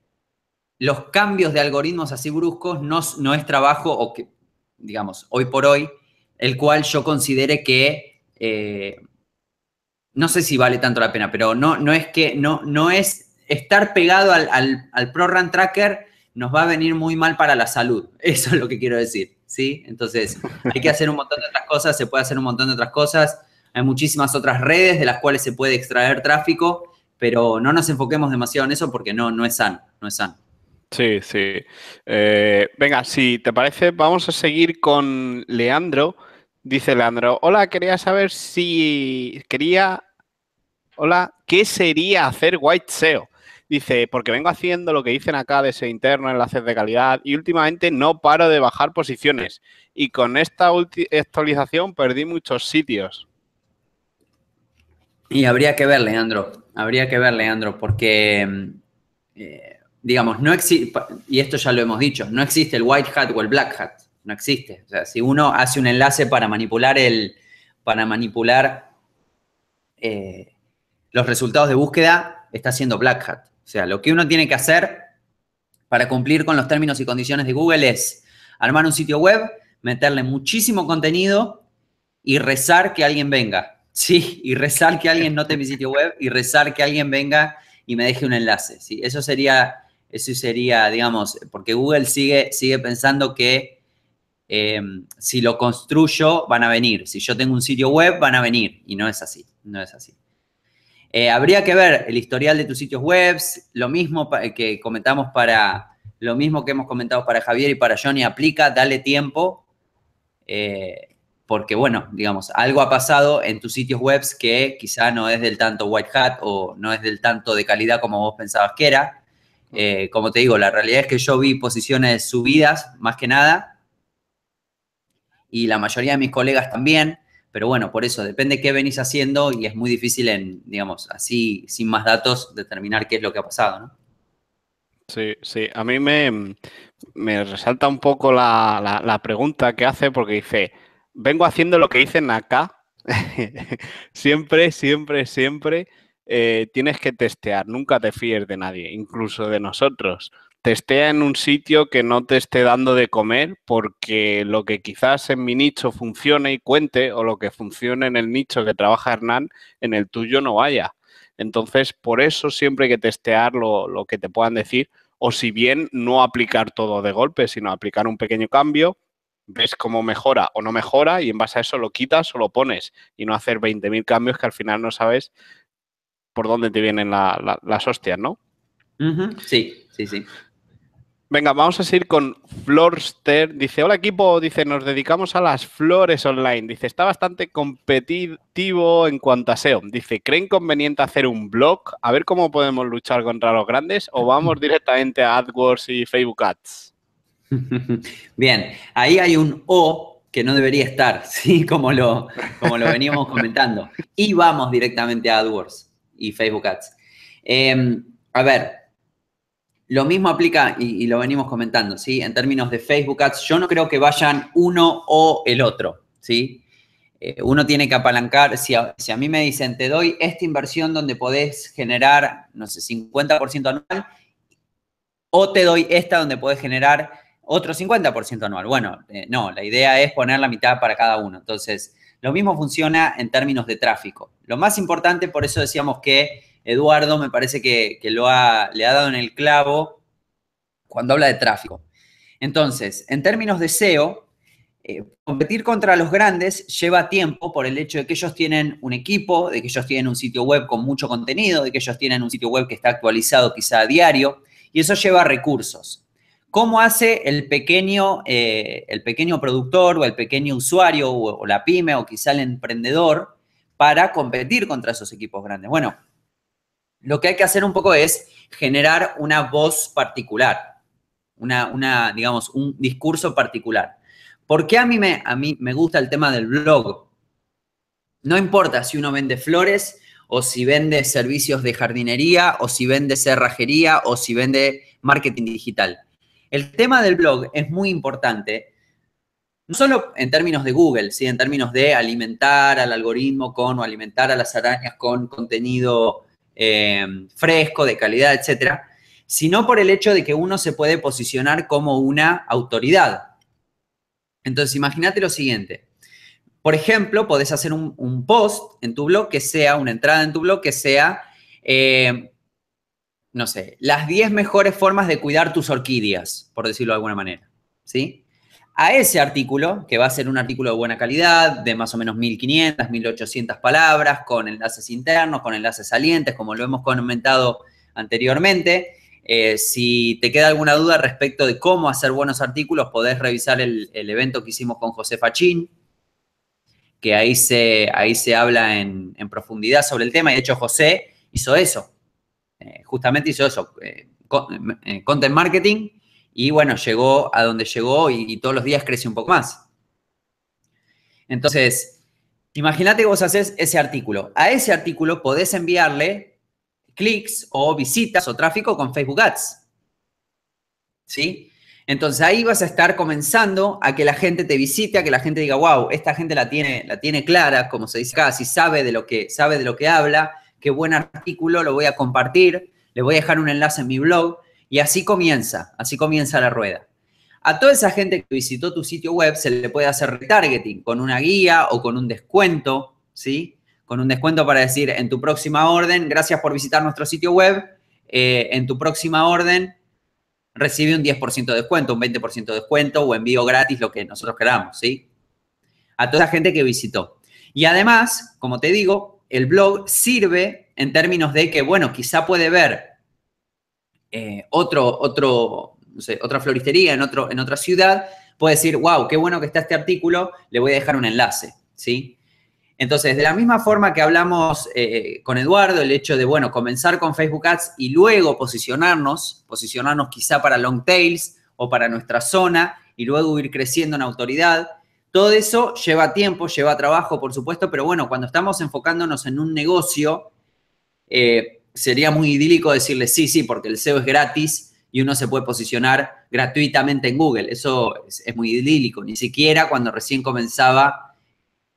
Speaker 2: los cambios de algoritmos así bruscos no, es trabajo, o que, digamos, hoy por hoy, el cual yo considere que, eh, no sé si vale tanto la pena, pero no, no es que, no, no es estar pegado al, al, Pro Tracker nos va a venir muy mal para la salud, *laughs* eso es lo que quiero decir, ¿sí? Entonces, hay que hacer un montón de otras cosas, se puede hacer un montón de otras cosas, hay muchísimas otras redes de las cuales se puede extraer tráfico, pero no nos enfoquemos demasiado en eso porque no, no es sano, no es sano. Sí, sí. Eh, venga, si te parece,
Speaker 1: vamos a seguir con Leandro. Dice Leandro, hola, quería saber si quería, hola, ¿qué sería hacer White SEO? Dice, porque vengo haciendo lo que dicen acá de ese interno, enlaces de calidad, y últimamente no paro de bajar posiciones. Y con esta actualización perdí muchos sitios.
Speaker 2: Y habría que ver, Leandro, habría que ver, Leandro, porque, mm, eh, digamos, no existe, y esto ya lo hemos dicho, no existe el white hat o el black hat, no existe. O sea, si uno hace un enlace para manipular el, para manipular eh, los resultados de búsqueda, está haciendo black hat. O sea, lo que uno tiene que hacer para cumplir con los términos y condiciones de Google es armar un sitio web, meterle muchísimo contenido y rezar que alguien venga. Sí, y rezar que alguien note mi sitio web y rezar que alguien venga y me deje un enlace. ¿sí? Eso sería, eso sería, digamos, porque Google sigue, sigue pensando que em, si lo construyo, van a venir. Si yo tengo un sitio web, van a venir. Y no es así, no es así. Eh, habría que ver el historial de tus sitios web, lo mismo eh, que comentamos para, lo mismo que hemos comentado para Javier y para Johnny, aplica, dale tiempo. Eh, porque, bueno, digamos, algo ha pasado en tus sitios webs que quizá no es del tanto white hat o no es del tanto de calidad como vos pensabas que era. Eh, como te digo, la realidad es que yo vi posiciones subidas, más que nada, y la mayoría de mis colegas también, pero bueno, por eso depende qué venís haciendo y es muy difícil en, digamos, así, sin más datos, determinar qué es lo que ha pasado, ¿no? Sí, sí, a mí me, resalta un poco la,
Speaker 1: la pregunta que hace porque dice, vengo haciendo lo que dicen acá. *laughs* siempre, siempre, siempre eh, tienes que testear. Nunca te fíes de nadie, incluso de nosotros. Testea en un sitio que no te esté dando de comer porque lo que quizás en mi nicho funcione y cuente o lo que funcione en el nicho que trabaja Hernán, en el tuyo no vaya. Entonces, por eso siempre hay que testear lo que te puedan decir o si bien no aplicar todo de golpe, sino aplicar un pequeño cambio ves cómo mejora o no mejora y en base a eso lo quitas o lo pones y no hacer 20.000 cambios que al final no sabes por dónde te vienen la, la, las hostias, ¿no? Sí, sí, sí. Venga, vamos a seguir con Florster. Dice, hola equipo, dice, nos dedicamos a las flores online. Dice, está bastante competitivo en cuanto a SEO. Dice, ¿creen conveniente hacer un blog? A ver cómo podemos luchar contra los grandes o vamos *laughs* directamente a AdWords y Facebook Ads.
Speaker 2: *laughs* Bien, ahí hay un O que no debería estar, *laughs* ¿sí? Como lo, como lo veníamos comentando. Y vamos directamente a AdWords y Facebook Ads. Em, a ver, lo mismo aplica, y, lo venimos comentando, ¿sí? En términos de Facebook Ads, yo no creo que vayan uno o el otro, ¿sí? Eh, uno tiene que apalancar, si si a, mí me dicen, te doy esta inversión donde podés generar, no sé, 50% anual, o te doy esta donde podés generar otro 50% anual. Bueno, eh, no, la idea es poner la mitad para cada uno. Entonces, lo mismo funciona en términos de tráfico. Lo más importante, por eso decíamos que Eduardo me parece que, lo ha, le ha dado en el clavo cuando habla de tráfico. Entonces, en términos de SEO, eh, competir contra los grandes lleva tiempo por el hecho de que ellos tienen un equipo, de que ellos tienen un sitio web con mucho contenido, de que ellos tienen un sitio web que está actualizado quizá a diario, y eso lleva recursos. ¿Cómo hace el pequeño, eh, el pequeño productor o el pequeño usuario o, la pyme o quizá el emprendedor para competir contra esos equipos grandes? Bueno, lo que hay que hacer un poco es generar una voz particular, una, digamos, un discurso particular. ¿Por qué a mí, me, a mí me gusta el tema del blog? No importa si uno vende flores o si vende servicios de jardinería o si vende cerrajería o si vende marketing digital el tema del blog es muy importante, no solo en términos de Google, sino en términos de alimentar al algoritmo con o alimentar a las arañas con contenido eh, fresco, de calidad, etcétera, sino por el hecho de que uno se puede posicionar como una autoridad. Entonces, imagínate lo siguiente. Por ejemplo, podés hacer un, post en tu blog que sea, una entrada en tu blog que sea, eh, no sé, las 10 mejores formas de cuidar tus orquídeas, por decirlo de alguna manera, ¿sí? A ese artículo, que va a ser un artículo de buena calidad, de más o menos 1500, 1800 palabras, con enlaces internos, con enlaces salientes, como lo hemos comentado anteriormente, eh, si te queda alguna duda respecto de cómo hacer buenos artículos, podés revisar el, evento que hicimos con José Fachín, que ahí se, ahí se habla en, en, profundidad sobre el tema. Y de hecho, José hizo eso. Eh, justamente hizo eso, eh, eh, content marketing, y bueno, llegó a donde llegó y, todos los días crece un poco más. Entonces, imagínate que vos haces ese artículo. A ese artículo podés enviarle clics o visitas o tráfico con Facebook Ads. ¿Sí? Entonces ahí vas a estar comenzando a que la gente te visite, a que la gente diga, wow, esta gente la tiene, la tiene clara, como se dice acá, si sabe de lo que, sabe de lo que habla, qué buen artículo, lo voy a compartir, le voy a dejar un enlace en mi blog y así comienza, así comienza la rueda. A toda esa gente que visitó tu sitio web se le puede hacer retargeting con una guía o con un descuento, ¿sí? Con un descuento para decir, en tu próxima orden, gracias por visitar nuestro sitio web, eh, en tu próxima orden recibe un 10% de descuento, un 20% de descuento o envío gratis, lo que nosotros queramos, ¿sí? A toda esa gente que visitó. Y además, como te digo, el blog sirve en términos de que, bueno, quizá puede ver eh, otro, otra floristería en, otro, en otra ciudad, puede decir, wow, qué bueno que está este artículo, le voy a dejar un enlace, ¿sí? Entonces, de la misma forma que hablamos eh, con Eduardo, el hecho de, bueno, comenzar con Facebook Ads y luego posicionarnos, posicionarnos quizá para long tails o para nuestra zona y luego ir creciendo en autoridad, todo eso lleva tiempo, lleva trabajo, por supuesto, pero bueno, cuando estamos enfocándonos en un negocio, eh, sería muy idílico decirle sí, sí, porque el SEO es gratis y uno se puede posicionar gratuitamente en Google. Eso es, muy idílico, ni siquiera cuando recién comenzaba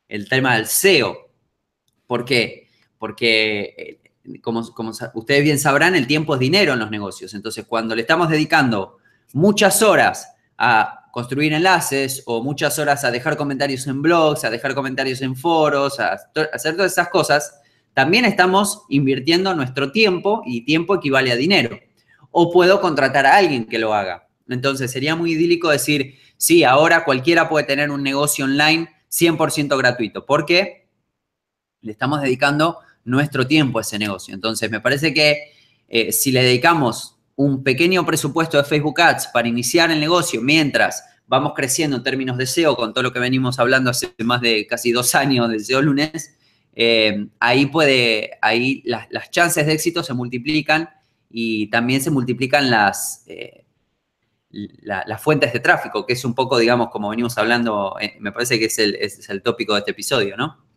Speaker 2: el tema del SEO. ¿Por qué? Porque, eh, como, como ustedes bien sabrán, el tiempo es dinero en los negocios. Entonces, cuando le estamos dedicando muchas horas a construir enlaces o muchas horas a dejar comentarios en blogs, a dejar comentarios en foros, a, hacer todas esas cosas, también estamos invirtiendo nuestro tiempo y tiempo equivale a dinero. O puedo contratar a alguien que lo haga. Entonces sería muy idílico decir, sí, ahora cualquiera puede tener un negocio online 100% gratuito, porque le estamos dedicando nuestro tiempo a ese negocio. Entonces me parece que eh, si le dedicamos un pequeño presupuesto de Facebook Ads para iniciar el negocio mientras vamos creciendo en términos de SEO con todo lo que venimos hablando hace más de casi dos años de SEO lunes, eh, ahí puede, ahí las, chances de éxito se multiplican y también se multiplican eh, las, fuentes de tráfico, que es un poco, digamos, como venimos hablando, eh, me parece que es el, es el tópico de este episodio, ¿no?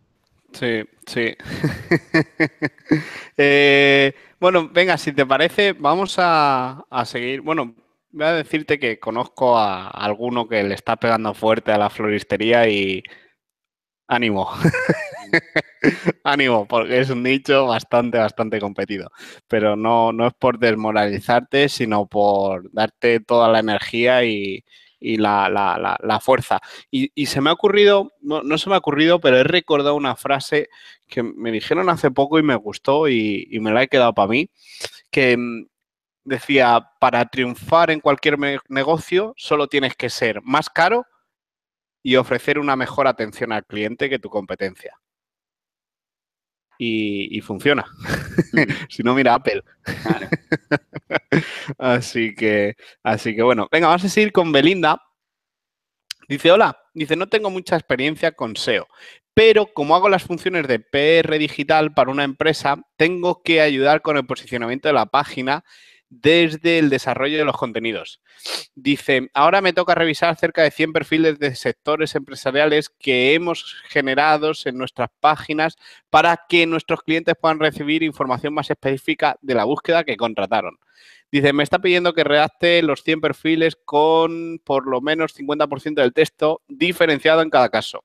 Speaker 2: Sí, sí.
Speaker 1: *laughs* Eh, bueno, venga, si te parece, vamos a, seguir. Bueno, voy a decirte que conozco a, alguno que le está pegando fuerte a la floristería y ánimo. *laughs* ánimo, porque es un nicho bastante, bastante competido. Pero no, no es por desmoralizarte, sino por darte toda la energía y, y la, la, la, fuerza. Y, se me ha ocurrido, no, se me ha ocurrido, pero he recordado una frase que me dijeron hace poco y me gustó y, y me la he quedado para mí, que mm, decía, para triunfar en cualquier negocio solo tienes que ser más caro y ofrecer una mejor atención al cliente que tu competencia y, funciona. *laughs* si no, mira Apple. *laughs* así que, así que bueno. Venga, vamos a seguir con Belinda. Dice, hola, dice, no tengo mucha experiencia con SEO, pero como hago las funciones de PR digital para una empresa, tengo que ayudar con el posicionamiento de la página desde el desarrollo de los contenidos. Dice, ahora me toca revisar cerca de 100 perfiles de sectores empresariales que hemos generado en nuestras páginas para que nuestros clientes puedan recibir información más específica de la búsqueda que contrataron. Dice, me está pidiendo que redacte los 100 perfiles con por lo menos 50% del texto diferenciado en cada caso.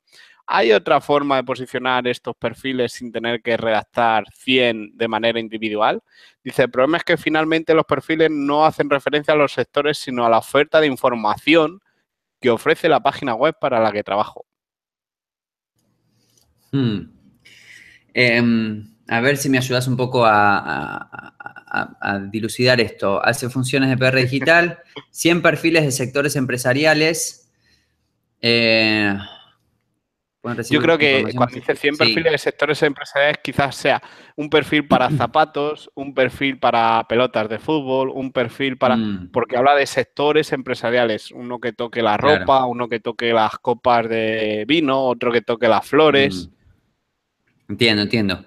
Speaker 1: ¿Hay otra forma de posicionar estos perfiles sin tener que redactar 100 de manera individual? Dice, el problema es que finalmente los perfiles no hacen referencia a los sectores, sino a la oferta de información que ofrece la página
Speaker 2: web para la que trabajo. Hmm. Em, a ver si me ayudas un poco a, dilucidar esto. Hace funciones de PR digital, 100 *laughs* perfiles de sectores empresariales. Eh, yo creo que cuando dice 100 perfiles de sectores empresariales,
Speaker 1: quizás sea un perfil para *clears throat* zapatos, un perfil para pelotas de fútbol, un perfil para. Mm. Porque habla de sectores empresariales. Uno que toque la ropa, uno que toque
Speaker 2: las copas de vino, otro que toque las flores. Mm. Entiendo, entiendo.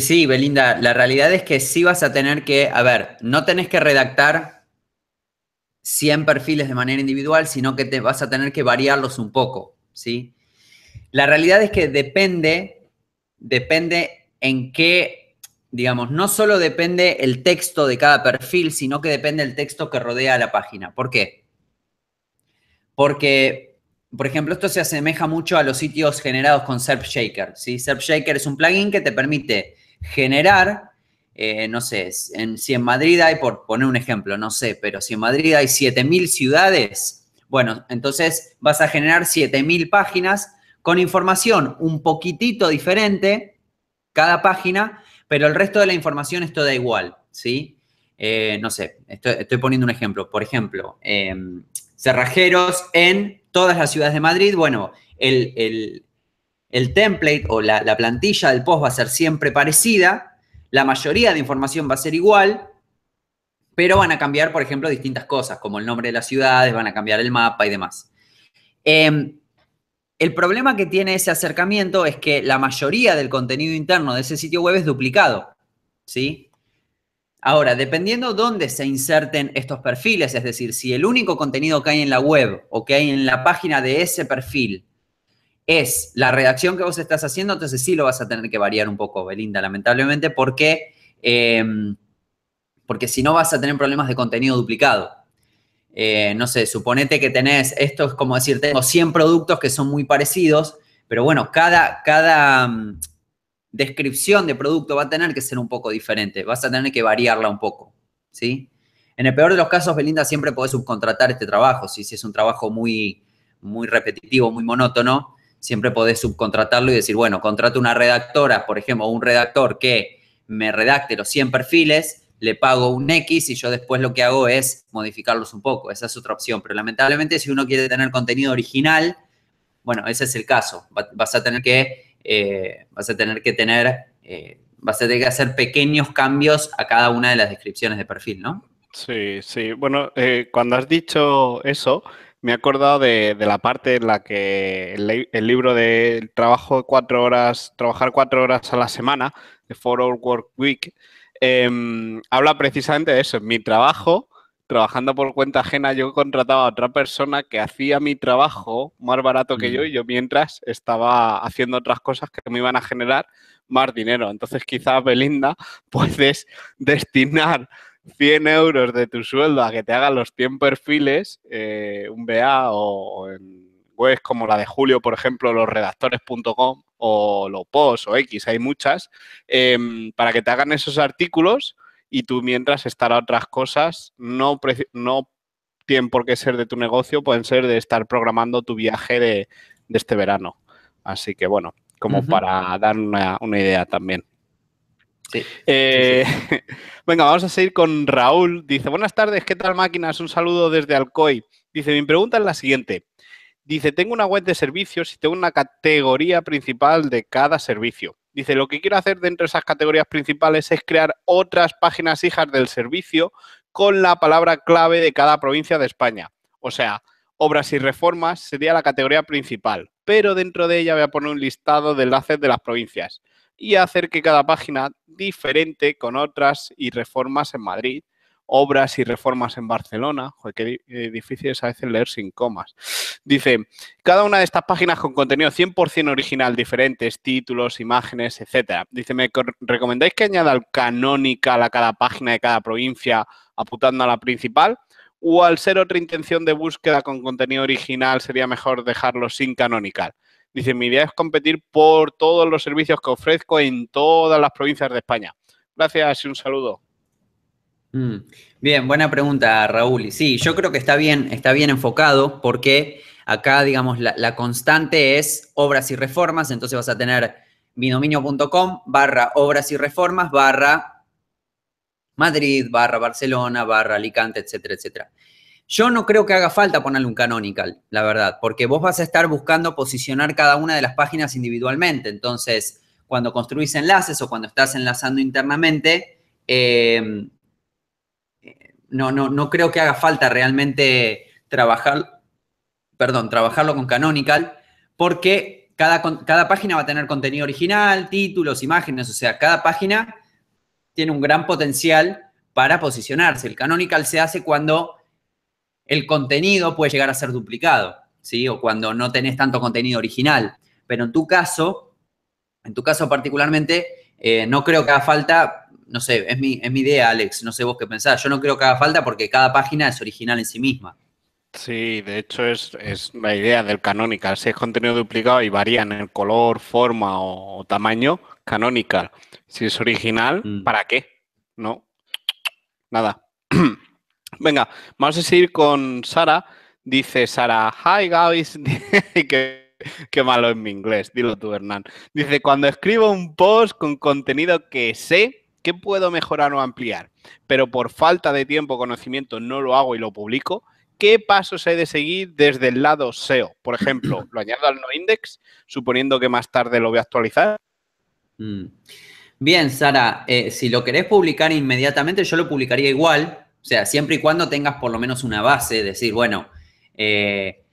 Speaker 2: sí, Belinda, la realidad es que sí vas a tener que. A ver, no tenés que redactar 100 perfiles de manera individual, sino que te vas a tener que variarlos un poco, ¿sí? La realidad es que depende, depende en qué, digamos, no solo depende el texto de cada perfil, sino que depende el texto que rodea la página. ¿Por qué? Porque, por ejemplo, esto se asemeja mucho a los sitios generados con Surfshaker, Shaker. ¿sí? Shaker es un plugin que te permite generar eh, no sé, si en Madrid hay, por poner un ejemplo, no sé, pero si en Madrid hay 7.000 ciudades, bueno, entonces vas a generar 7.000 páginas con información un poquitito diferente cada página, pero el resto de la información es toda igual, ¿sí? Eh, no sé, estoy, poniendo un ejemplo. Por ejemplo, em, cerrajeros en todas las ciudades de Madrid. Bueno, el, template o la, plantilla del post va a ser siempre parecida, la mayoría de información va a ser igual, pero van a cambiar, por ejemplo, distintas cosas, como el nombre de las ciudades, van a cambiar el mapa y demás. Em, el problema que tiene ese acercamiento es que la mayoría del contenido interno de ese sitio web es duplicado, ¿sí? Ahora, dependiendo dónde se inserten estos perfiles, es decir, si el único contenido que hay en la web o que hay en la página de ese perfil es la redacción que vos estás haciendo, entonces sí lo vas a tener que variar un poco, Belinda, lamentablemente, porque, eh, porque si no vas a tener problemas de contenido duplicado. Eh, no sé, suponete que tenés, esto es como decir, tengo 100 productos que son muy parecidos, pero bueno, cada, cada mm, descripción de producto va a tener que ser un poco diferente, vas a tener que variarla un poco, ¿sí? En el peor de los casos, Belinda, siempre podés subcontratar este trabajo, si es un trabajo muy, muy repetitivo, muy monótono, siempre podés subcontratarlo y decir, bueno, contrato una redactora, por ejemplo, un redactor que me redacte los 100 perfiles, le pago un X y yo después lo que hago es modificarlos un poco. Esa es otra opción. Pero lamentablemente si uno quiere tener contenido original, bueno, ese es el caso. Vas a tener que, eh, vas a tener que tener, eh, vas a tener que hacer pequeños cambios a cada una de las descripciones de perfil, ¿no? Sí,
Speaker 1: sí. Bueno, eh, cuando has dicho eso, me he acordado de, la parte en la que el, libro de trabajo cuatro horas, trabajar cuatro horas a la semana, de Four Hour Work Week, Em, habla precisamente de eso. En mi trabajo, trabajando por cuenta ajena, yo contrataba a otra persona que hacía mi trabajo más barato que yo mm. y yo mientras estaba haciendo otras cosas que me iban a generar más dinero. Entonces quizás, Belinda, *laughs* puedes destinar 100 euros de tu sueldo a que te hagan los 100 perfiles, eh, un BA o en webs como la de Julio, por ejemplo, los redactores.com o los post o X, hay muchas, em, para que te hagan esos artículos y tú mientras estar a otras cosas, no, no tienen por qué ser de tu negocio, pueden ser de estar programando tu viaje de, este verano. Así que bueno, como para dar una, idea también. Eh, *laughs* venga, vamos a seguir con Raúl. Dice, buenas tardes, ¿qué tal máquinas? Un saludo desde Alcoy. Dice, mi pregunta es la siguiente. Dice, tengo una web de servicios y tengo una categoría principal de cada servicio. Dice, lo que quiero hacer dentro de esas categorías principales es crear otras páginas hijas del servicio con la palabra clave de cada provincia de España. O sea, obras y reformas sería la categoría principal, pero dentro de ella voy a poner un listado de enlaces de las provincias y hacer que cada página diferente con otras y reformas en Madrid obras y reformas en Barcelona. Joder, qué eh, difícil es a veces leer sin comas. Dice, cada una de estas páginas con contenido 100% original, diferentes títulos, imágenes, etcétera. Dice, ¿me recomendáis que añada el canonical a cada página de cada provincia apuntando a la principal? ¿O al ser otra intención de búsqueda con contenido original sería mejor dejarlo sin canonical? Dice, mi idea es competir por todos los servicios que ofrezco en todas las provincias de España. Gracias y un saludo.
Speaker 2: Mm. Bien, buena pregunta, Raúl. Sí, yo creo que está bien, está bien enfocado porque acá, digamos, la, constante es obras y reformas, entonces vas a tener binominio.com barra obras y reformas barra Madrid, barra Barcelona, barra Alicante, etcétera, etcétera. Yo no creo que haga falta ponerle un canonical, la verdad, porque vos vas a estar buscando posicionar cada una de las páginas individualmente. Entonces, cuando construís enlaces o cuando estás enlazando internamente, eh, no, no, no creo que haga falta realmente trabajar, perdón, trabajarlo con Canonical, porque cada, cada página va a tener contenido original, títulos, imágenes, o sea, cada página tiene un gran potencial para posicionarse. El canonical se hace cuando el contenido puede llegar a ser duplicado, ¿sí? O cuando no tenés tanto contenido original. Pero en tu caso, en tu caso particularmente, eh, no creo que haga falta no sé, es mi, mi idea, Alex, no sé vos qué pensás. Yo no creo que haga falta porque cada página es original en sí misma. Sí, de hecho es,
Speaker 1: es la idea del Canonical. Si es contenido duplicado y varía en el color, forma o, tamaño, Canonical. Si es original, mm. ¿para qué? No, nada. *clears throat* Venga, vamos a seguir con Sara. Dice Sara, hi guys. *laughs* qué, qué malo es mi inglés, dilo tú, Hernán. Dice, cuando escribo un post con contenido que sé ¿qué puedo mejorar o ampliar? Pero por falta de tiempo o conocimiento no lo hago y lo publico. ¿Qué pasos hay de seguir desde el lado SEO? Por
Speaker 2: ejemplo, *clears throat* ¿lo añado al no index, suponiendo que más tarde lo voy a actualizar? Mm. Bien, Sara, eh, si lo querés publicar inmediatamente, yo lo publicaría igual, o sea, siempre y cuando tengas por lo menos una base, decir, bueno, eh,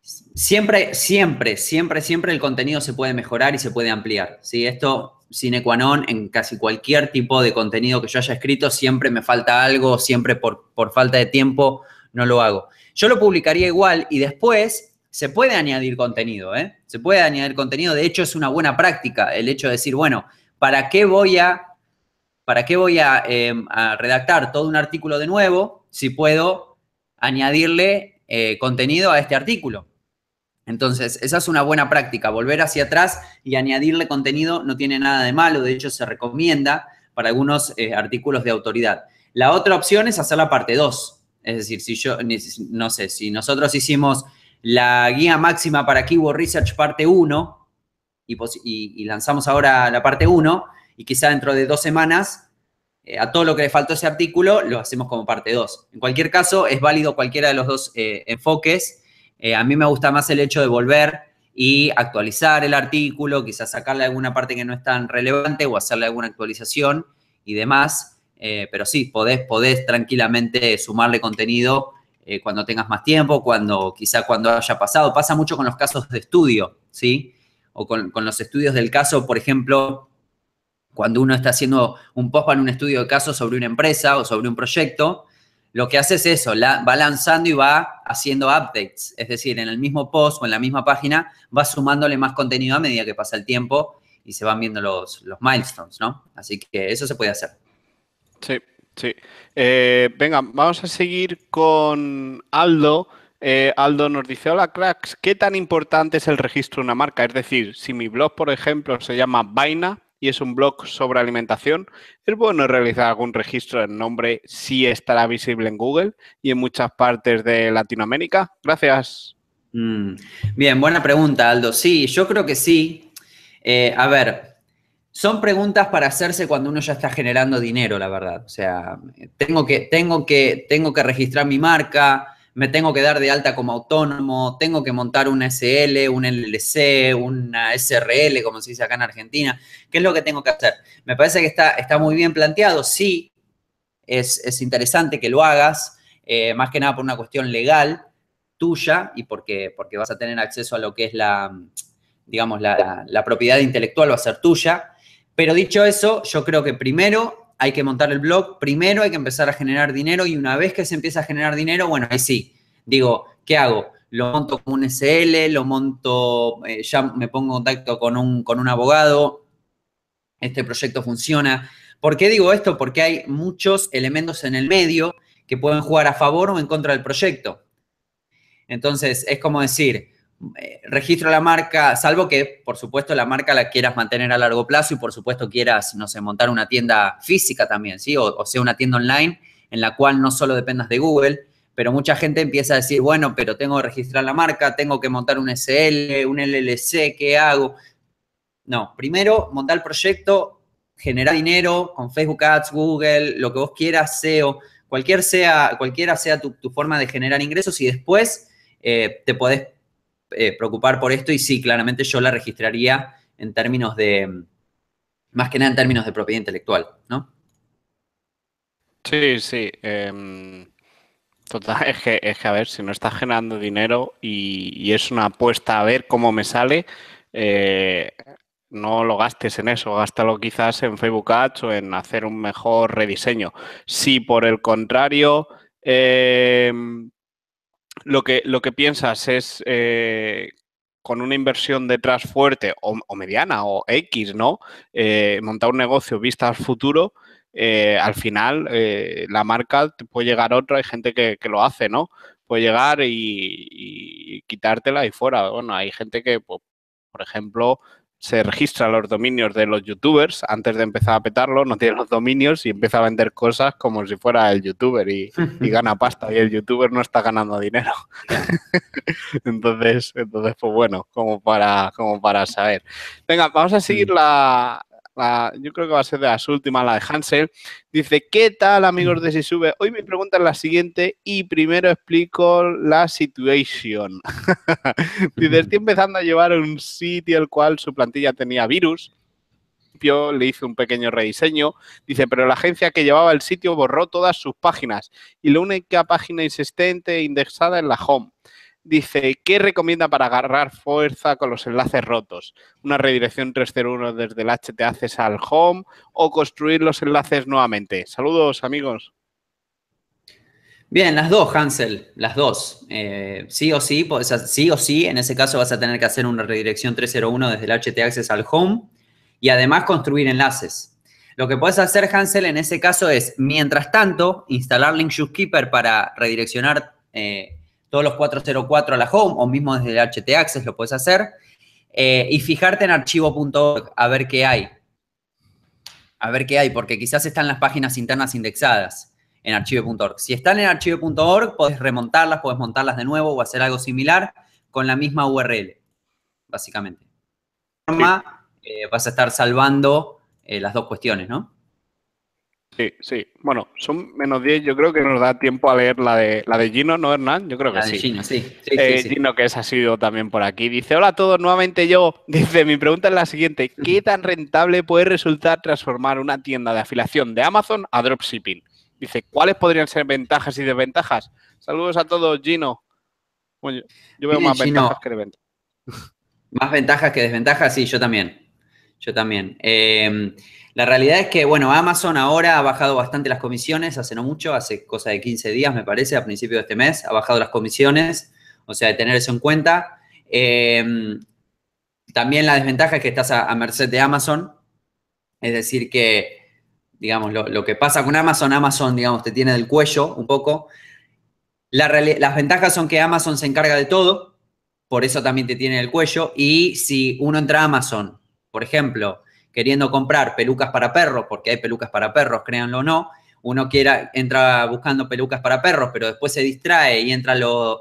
Speaker 2: siempre, siempre, siempre, siempre el contenido se puede mejorar y se puede ampliar. ¿sí? Esto sine qua non en casi cualquier tipo de contenido que yo haya escrito, siempre me falta algo, siempre por, falta de tiempo no lo hago. Yo lo publicaría igual y después se puede añadir contenido, ¿eh? Se puede añadir contenido. De hecho, es una buena práctica el hecho de decir, bueno, ¿para qué voy a, para qué voy a, em, redactar todo un artículo de nuevo si puedo añadirle eh, contenido a este artículo? Entonces, esa es una buena práctica, volver hacia atrás y añadirle contenido no tiene nada de malo, de hecho se recomienda para algunos eh, artículos de autoridad. La otra opción es hacer la parte 2, es decir, si yo, no sé, si nosotros hicimos la guía máxima para Keyword Research parte 1 y, lanzamos ahora la parte 1 y quizá dentro de dos semanas eh, a todo lo que le faltó ese artículo lo hacemos como parte 2. En cualquier caso, es válido cualquiera de los dos eh, enfoques eh, a mí me gusta más el hecho de volver y actualizar el artículo, quizás sacarle alguna parte que no es tan relevante o hacerle alguna actualización y demás. Eh, pero sí, podés, podés tranquilamente sumarle contenido eh, cuando tengas más tiempo, cuando quizá cuando haya pasado. Pasa mucho con los casos de estudio, ¿sí? O con, los estudios del caso, por ejemplo, cuando uno está haciendo un post para un estudio de caso sobre una empresa o sobre un proyecto, lo que hace es eso, va lanzando y va haciendo updates. Es decir, en el mismo post o en la misma página va sumándole más contenido a medida que pasa el tiempo y se van viendo los, los milestones, ¿no? Así que eso se puede hacer. Sí, sí. Eh, venga,
Speaker 1: vamos a seguir con Aldo. Eh, Aldo nos dice, hola cracks, ¿qué tan importante es el registro de una marca? Es decir, si mi blog, por ejemplo, se llama Vaina, y es un blog sobre alimentación, es bueno realizar algún registro en nombre si estará visible en Google y en muchas partes de Latinoamérica. Gracias.
Speaker 2: Mm. Bien, buena pregunta, Aldo. Sí, yo creo que sí. Eh, a ver, son preguntas para hacerse cuando uno ya está generando dinero, la verdad. O sea, tengo que, tengo que, tengo que registrar mi marca me tengo que dar de alta como autónomo, tengo que montar una SL, un LLC, una SRL, como se dice acá en Argentina. ¿Qué es lo que tengo que hacer? Me parece que está, está muy bien planteado, sí, es, interesante que lo hagas, eh, más que nada por una cuestión legal tuya y porque, porque vas a tener acceso a lo que es la, digamos, la propiedad intelectual va a ser tuya. Pero dicho eso, yo creo que primero hay que montar el blog, primero hay que empezar a generar dinero y una vez que se empieza a generar dinero, bueno, ahí sí, digo, ¿qué hago? Lo monto con un SL, lo monto, eh, ya me pongo en contacto con un, con un abogado, este proyecto funciona. ¿Por qué digo esto? Porque hay muchos elementos en el medio que pueden jugar a favor o en contra del proyecto. Entonces, es como decir, eh, registro la marca, salvo que, por supuesto, la marca la quieras mantener a largo plazo y, por supuesto, quieras, no sé, montar una tienda física también, ¿sí? O, sea, una tienda online en la cual no solo dependas de Google, pero mucha gente empieza a decir, bueno, pero tengo que registrar la marca, tengo que montar un SL, un LLC, ¿qué hago? No, primero montar el proyecto, generar dinero con Facebook Ads, Google, lo que vos quieras, SEO, cualquier sea, cualquiera sea tu, forma de generar ingresos y después eh, te podés eh, preocupar por esto y sí, claramente yo la registraría en términos de, mm, más que nada en términos de propiedad intelectual, ¿no? Sí, sí. Em,
Speaker 1: total, es que, es que, a ver, si no estás generando dinero y, es una apuesta a ver cómo me sale, eh, no lo gastes en eso, gástalo quizás en Facebook Ads o en hacer un mejor rediseño. Si por el contrario eh, lo que, lo que piensas es eh, con una inversión detrás fuerte o, mediana o X, ¿no? Eh, montar un negocio vista al futuro, eh, al final la marca puede llegar otra, hay gente que, lo hace, ¿no? Puede llegar y, y, quitártela y fuera. Bueno, hay gente que, pues, por ejemplo, se registra los dominios de los youtubers antes de empezar a petarlo, no tiene los dominios y empieza a vender cosas como si fuera el youtuber y, *laughs* gana pasta y el youtuber no está ganando dinero. *laughs* entonces, entonces, pues bueno, como para, como para saber. Venga, vamos a seguir la, yo creo que va a ser de las últimas, la de Hansel. Dice, ¿qué tal amigos de Si Hoy mi pregunta es la siguiente y primero explico la situación *laughs* Dice, estoy empezando a llevar un sitio el cual su plantilla tenía virus Yo le hice un pequeño rediseño. Dice, pero la agencia que llevaba el sitio borró todas sus páginas y la única página existente e indexada es la home. Dice, ¿qué recomienda para agarrar fuerza con los enlaces rotos? ¿Una redirección 301 desde el Access al home o construir los enlaces nuevamente? Saludos, amigos.
Speaker 2: Bien, las dos, Hansel, las dos. Eh, sí o sí, pues, sí o sí, en ese caso vas a tener que hacer una redirección 301 desde el Access al home y además construir enlaces. Lo que puedes hacer, Hansel, en ese caso es, mientras tanto, instalar Link Keeper para redireccionar eh, todos los 404 a la home o mismo desde el HT Access lo puedes hacer. Eh, y fijarte en archivo.org a ver qué hay. A ver qué hay, porque quizás están las páginas internas indexadas en archivo.org. Si están en archivo.org, podés remontarlas, podés montarlas de nuevo o hacer algo similar con la misma URL, básicamente. De forma, eh, vas a estar salvando eh, las dos cuestiones, ¿no?
Speaker 1: Sí, sí. Bueno, son menos 10. Yo creo que nos da tiempo a leer la de, la de Gino, ¿no, Hernán? Yo creo que la De Gino, eh, sí. Gino,
Speaker 2: que es, ha sido también
Speaker 1: por aquí. Dice: Hola a todos, nuevamente yo. *laughs* Dice: Mi pregunta es la siguiente: ¿Qué tan rentable puede resultar transformar una tienda de afiliación de Amazon a dropshipping? Dice: ¿Cuáles podrían ser ventajas y desventajas? Saludos a todos, Gino. Bueno, yo veo más ventajas que desventajas.
Speaker 2: *laughs* Más ventajas que desventajas, sí, yo también. Yo también. Eh, la realidad es que, bueno, Amazon ahora ha bajado bastante las comisiones, hace no mucho, hace cosa de 15 días me parece, a principios de este mes, ha bajado las comisiones, o sea, de tener eso en cuenta. Em, también la desventaja es que estás a, merced de Amazon, es decir que, digamos, lo, que pasa con Amazon, Amazon, digamos, te tiene del cuello un poco. las ventajas son que Amazon se encarga de todo, por eso también te tiene el cuello. Y si uno entra a Amazon, por ejemplo, queriendo comprar pelucas para perros, porque hay pelucas para perros, créanlo o no, uno quiera, entra buscando pelucas para perros, pero después se distrae y entra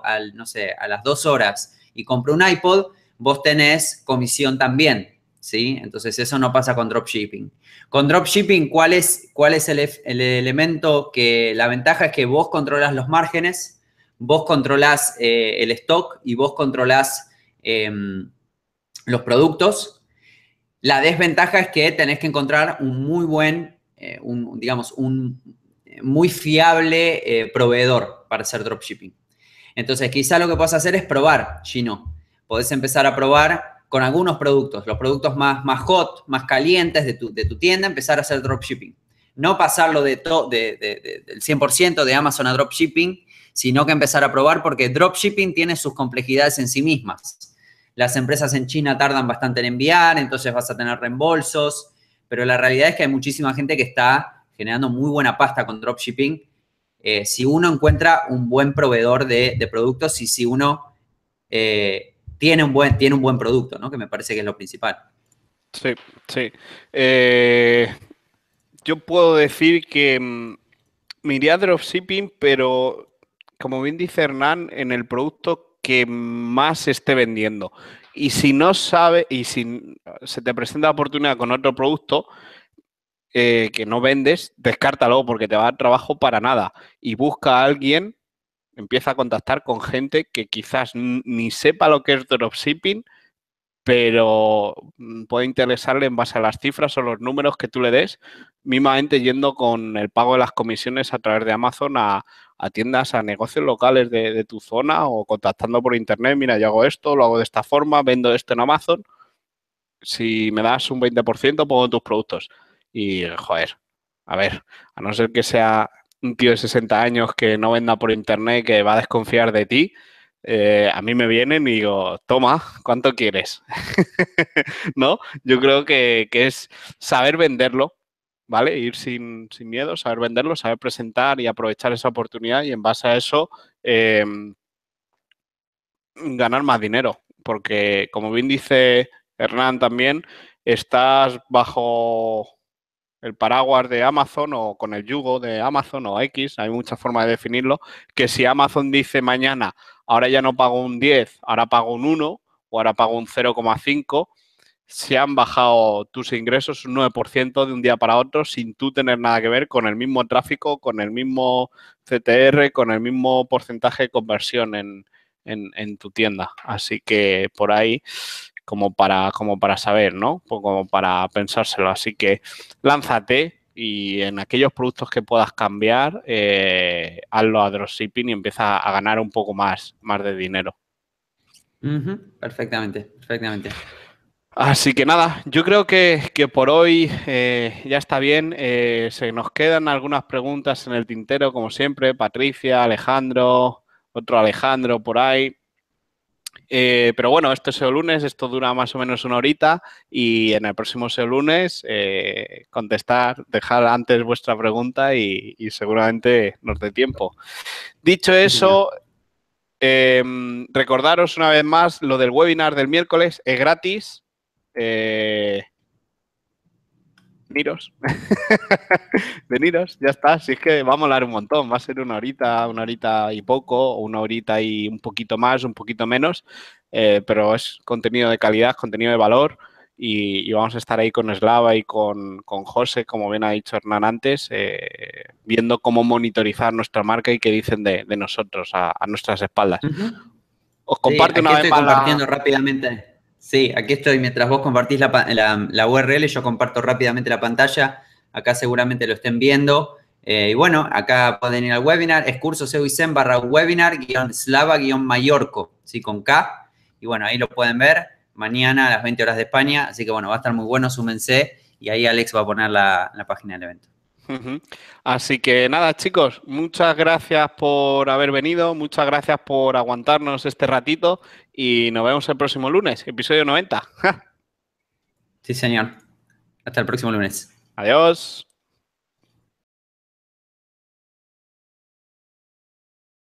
Speaker 2: al, no sé, a las dos horas y compra un iPod, vos tenés comisión también, ¿sí? Entonces eso no pasa con dropshipping. Con dropshipping, ¿cuál es, cuál es el, elemento que la ventaja es que vos controlas los márgenes, vos controlás eh, el stock y vos controlás em, los productos? La desventaja es que tenés que encontrar un muy buen, eh, un, digamos, un eh, muy fiable eh, proveedor para hacer dropshipping. Entonces, quizá lo que puedas hacer es probar, Si no, Podés empezar a probar con algunos productos, los productos más, más hot, más calientes de tu, de tu tienda, empezar a hacer dropshipping. No pasarlo de de, del 100% de Amazon a dropshipping, sino que empezar a probar porque dropshipping tiene sus complejidades en sí mismas las empresas en China tardan bastante en enviar, entonces vas a tener reembolsos, pero la realidad es que hay muchísima gente que está generando muy buena pasta con dropshipping. Eh, si uno encuentra un buen proveedor de, productos y si uno eh, tiene, un buen, tiene un buen producto, ¿no? Que me parece que es lo principal. Sí, sí. Eh, yo puedo decir que me mm, a dropshipping,
Speaker 1: pero como bien dice Hernán, en el producto que más esté vendiendo. Y si no sabe, y si se te presenta la oportunidad con otro producto eh, que no vendes, descártalo porque te va a dar trabajo para nada. Y busca a alguien, empieza a contactar con gente que quizás ni sepa lo que es dropshipping, pero mm, puede interesarle en base a las cifras o los números que tú le des, mismamente yendo con el pago de las comisiones a través de Amazon a, atiendas a negocios locales de, tu zona o contactando por internet, mira, yo hago esto, lo hago de esta forma, vendo esto en Amazon. Si me das un 20%, pongo tus productos. Y, joder, a ver, a no ser que sea un tío de 60 años que no venda por internet, que va a desconfiar de ti, eh, a mí me vienen y digo, toma, ¿cuánto quieres? *laughs* ¿No? Yo creo que, es saber venderlo, ¿vale? Ir sin, miedo, saber venderlo, saber presentar y aprovechar esa oportunidad y en base a eso em, ganar más dinero. Porque como bien dice Hernán también, estás bajo el paraguas de Amazon o con el yugo de Amazon o X, hay muchas formas de definirlo, que si Amazon dice mañana, ahora ya no pago un 10, ahora pago un 1 o ahora pago un 0,5, se han bajado tus ingresos un 9% de un día para otro sin tú tener nada que ver con el mismo tráfico, con el mismo CTR, con el mismo porcentaje de conversión en, tu tienda. Así que por ahí como para, como para saber, ¿no? Pues como para pensárselo. Así que lánzate y en aquellos productos que puedas cambiar, eh, hazlo a dropshipping y empieza a ganar un poco más, más de dinero. Perfectamente, perfectamente. Así que nada, yo creo que, por hoy eh, ya está bien. Eh, se nos quedan algunas preguntas en el tintero, como siempre. Patricia, Alejandro, otro Alejandro por ahí. Eh, pero bueno, esto es el lunes, esto dura más o menos una horita y en el próximo SEO lunes contestar, dejar antes vuestra pregunta y, seguramente nos dé tiempo. Dicho eso, em, recordaros una vez más, lo del webinar del miércoles es gratis, eh, Veniros, *laughs* ya está. Si es que va a molar un montón. Va a ser una horita, una horita y poco, una horita y un poquito más, un poquito menos. Eh, pero es contenido de calidad, contenido de valor. Y, vamos a estar ahí con Slava y con, con José, como bien ha dicho Hernán antes, eh, viendo cómo monitorizar nuestra marca y qué
Speaker 2: dicen de, nosotros a, nuestras espaldas. Os comparto una vez rápidamente Sí, aquí estoy. Mientras vos compartís la, URL, yo comparto rápidamente la pantalla. Acá seguramente lo estén viendo. Eh, y bueno, acá pueden ir al webinar. Es curso e barra webinar guión slava guión mallorco, ¿sí? Con K. Y bueno, ahí lo pueden ver mañana a las 20 horas de España. Así que bueno, va a estar muy bueno, súmense. Y ahí Alex va a poner la página del evento.
Speaker 1: Así que nada, chicos, muchas gracias por haber venido, muchas gracias por aguantarnos este ratito y nos vemos el próximo lunes, episodio 90. *laughs*
Speaker 2: sí, señor. Hasta el próximo lunes. Adiós.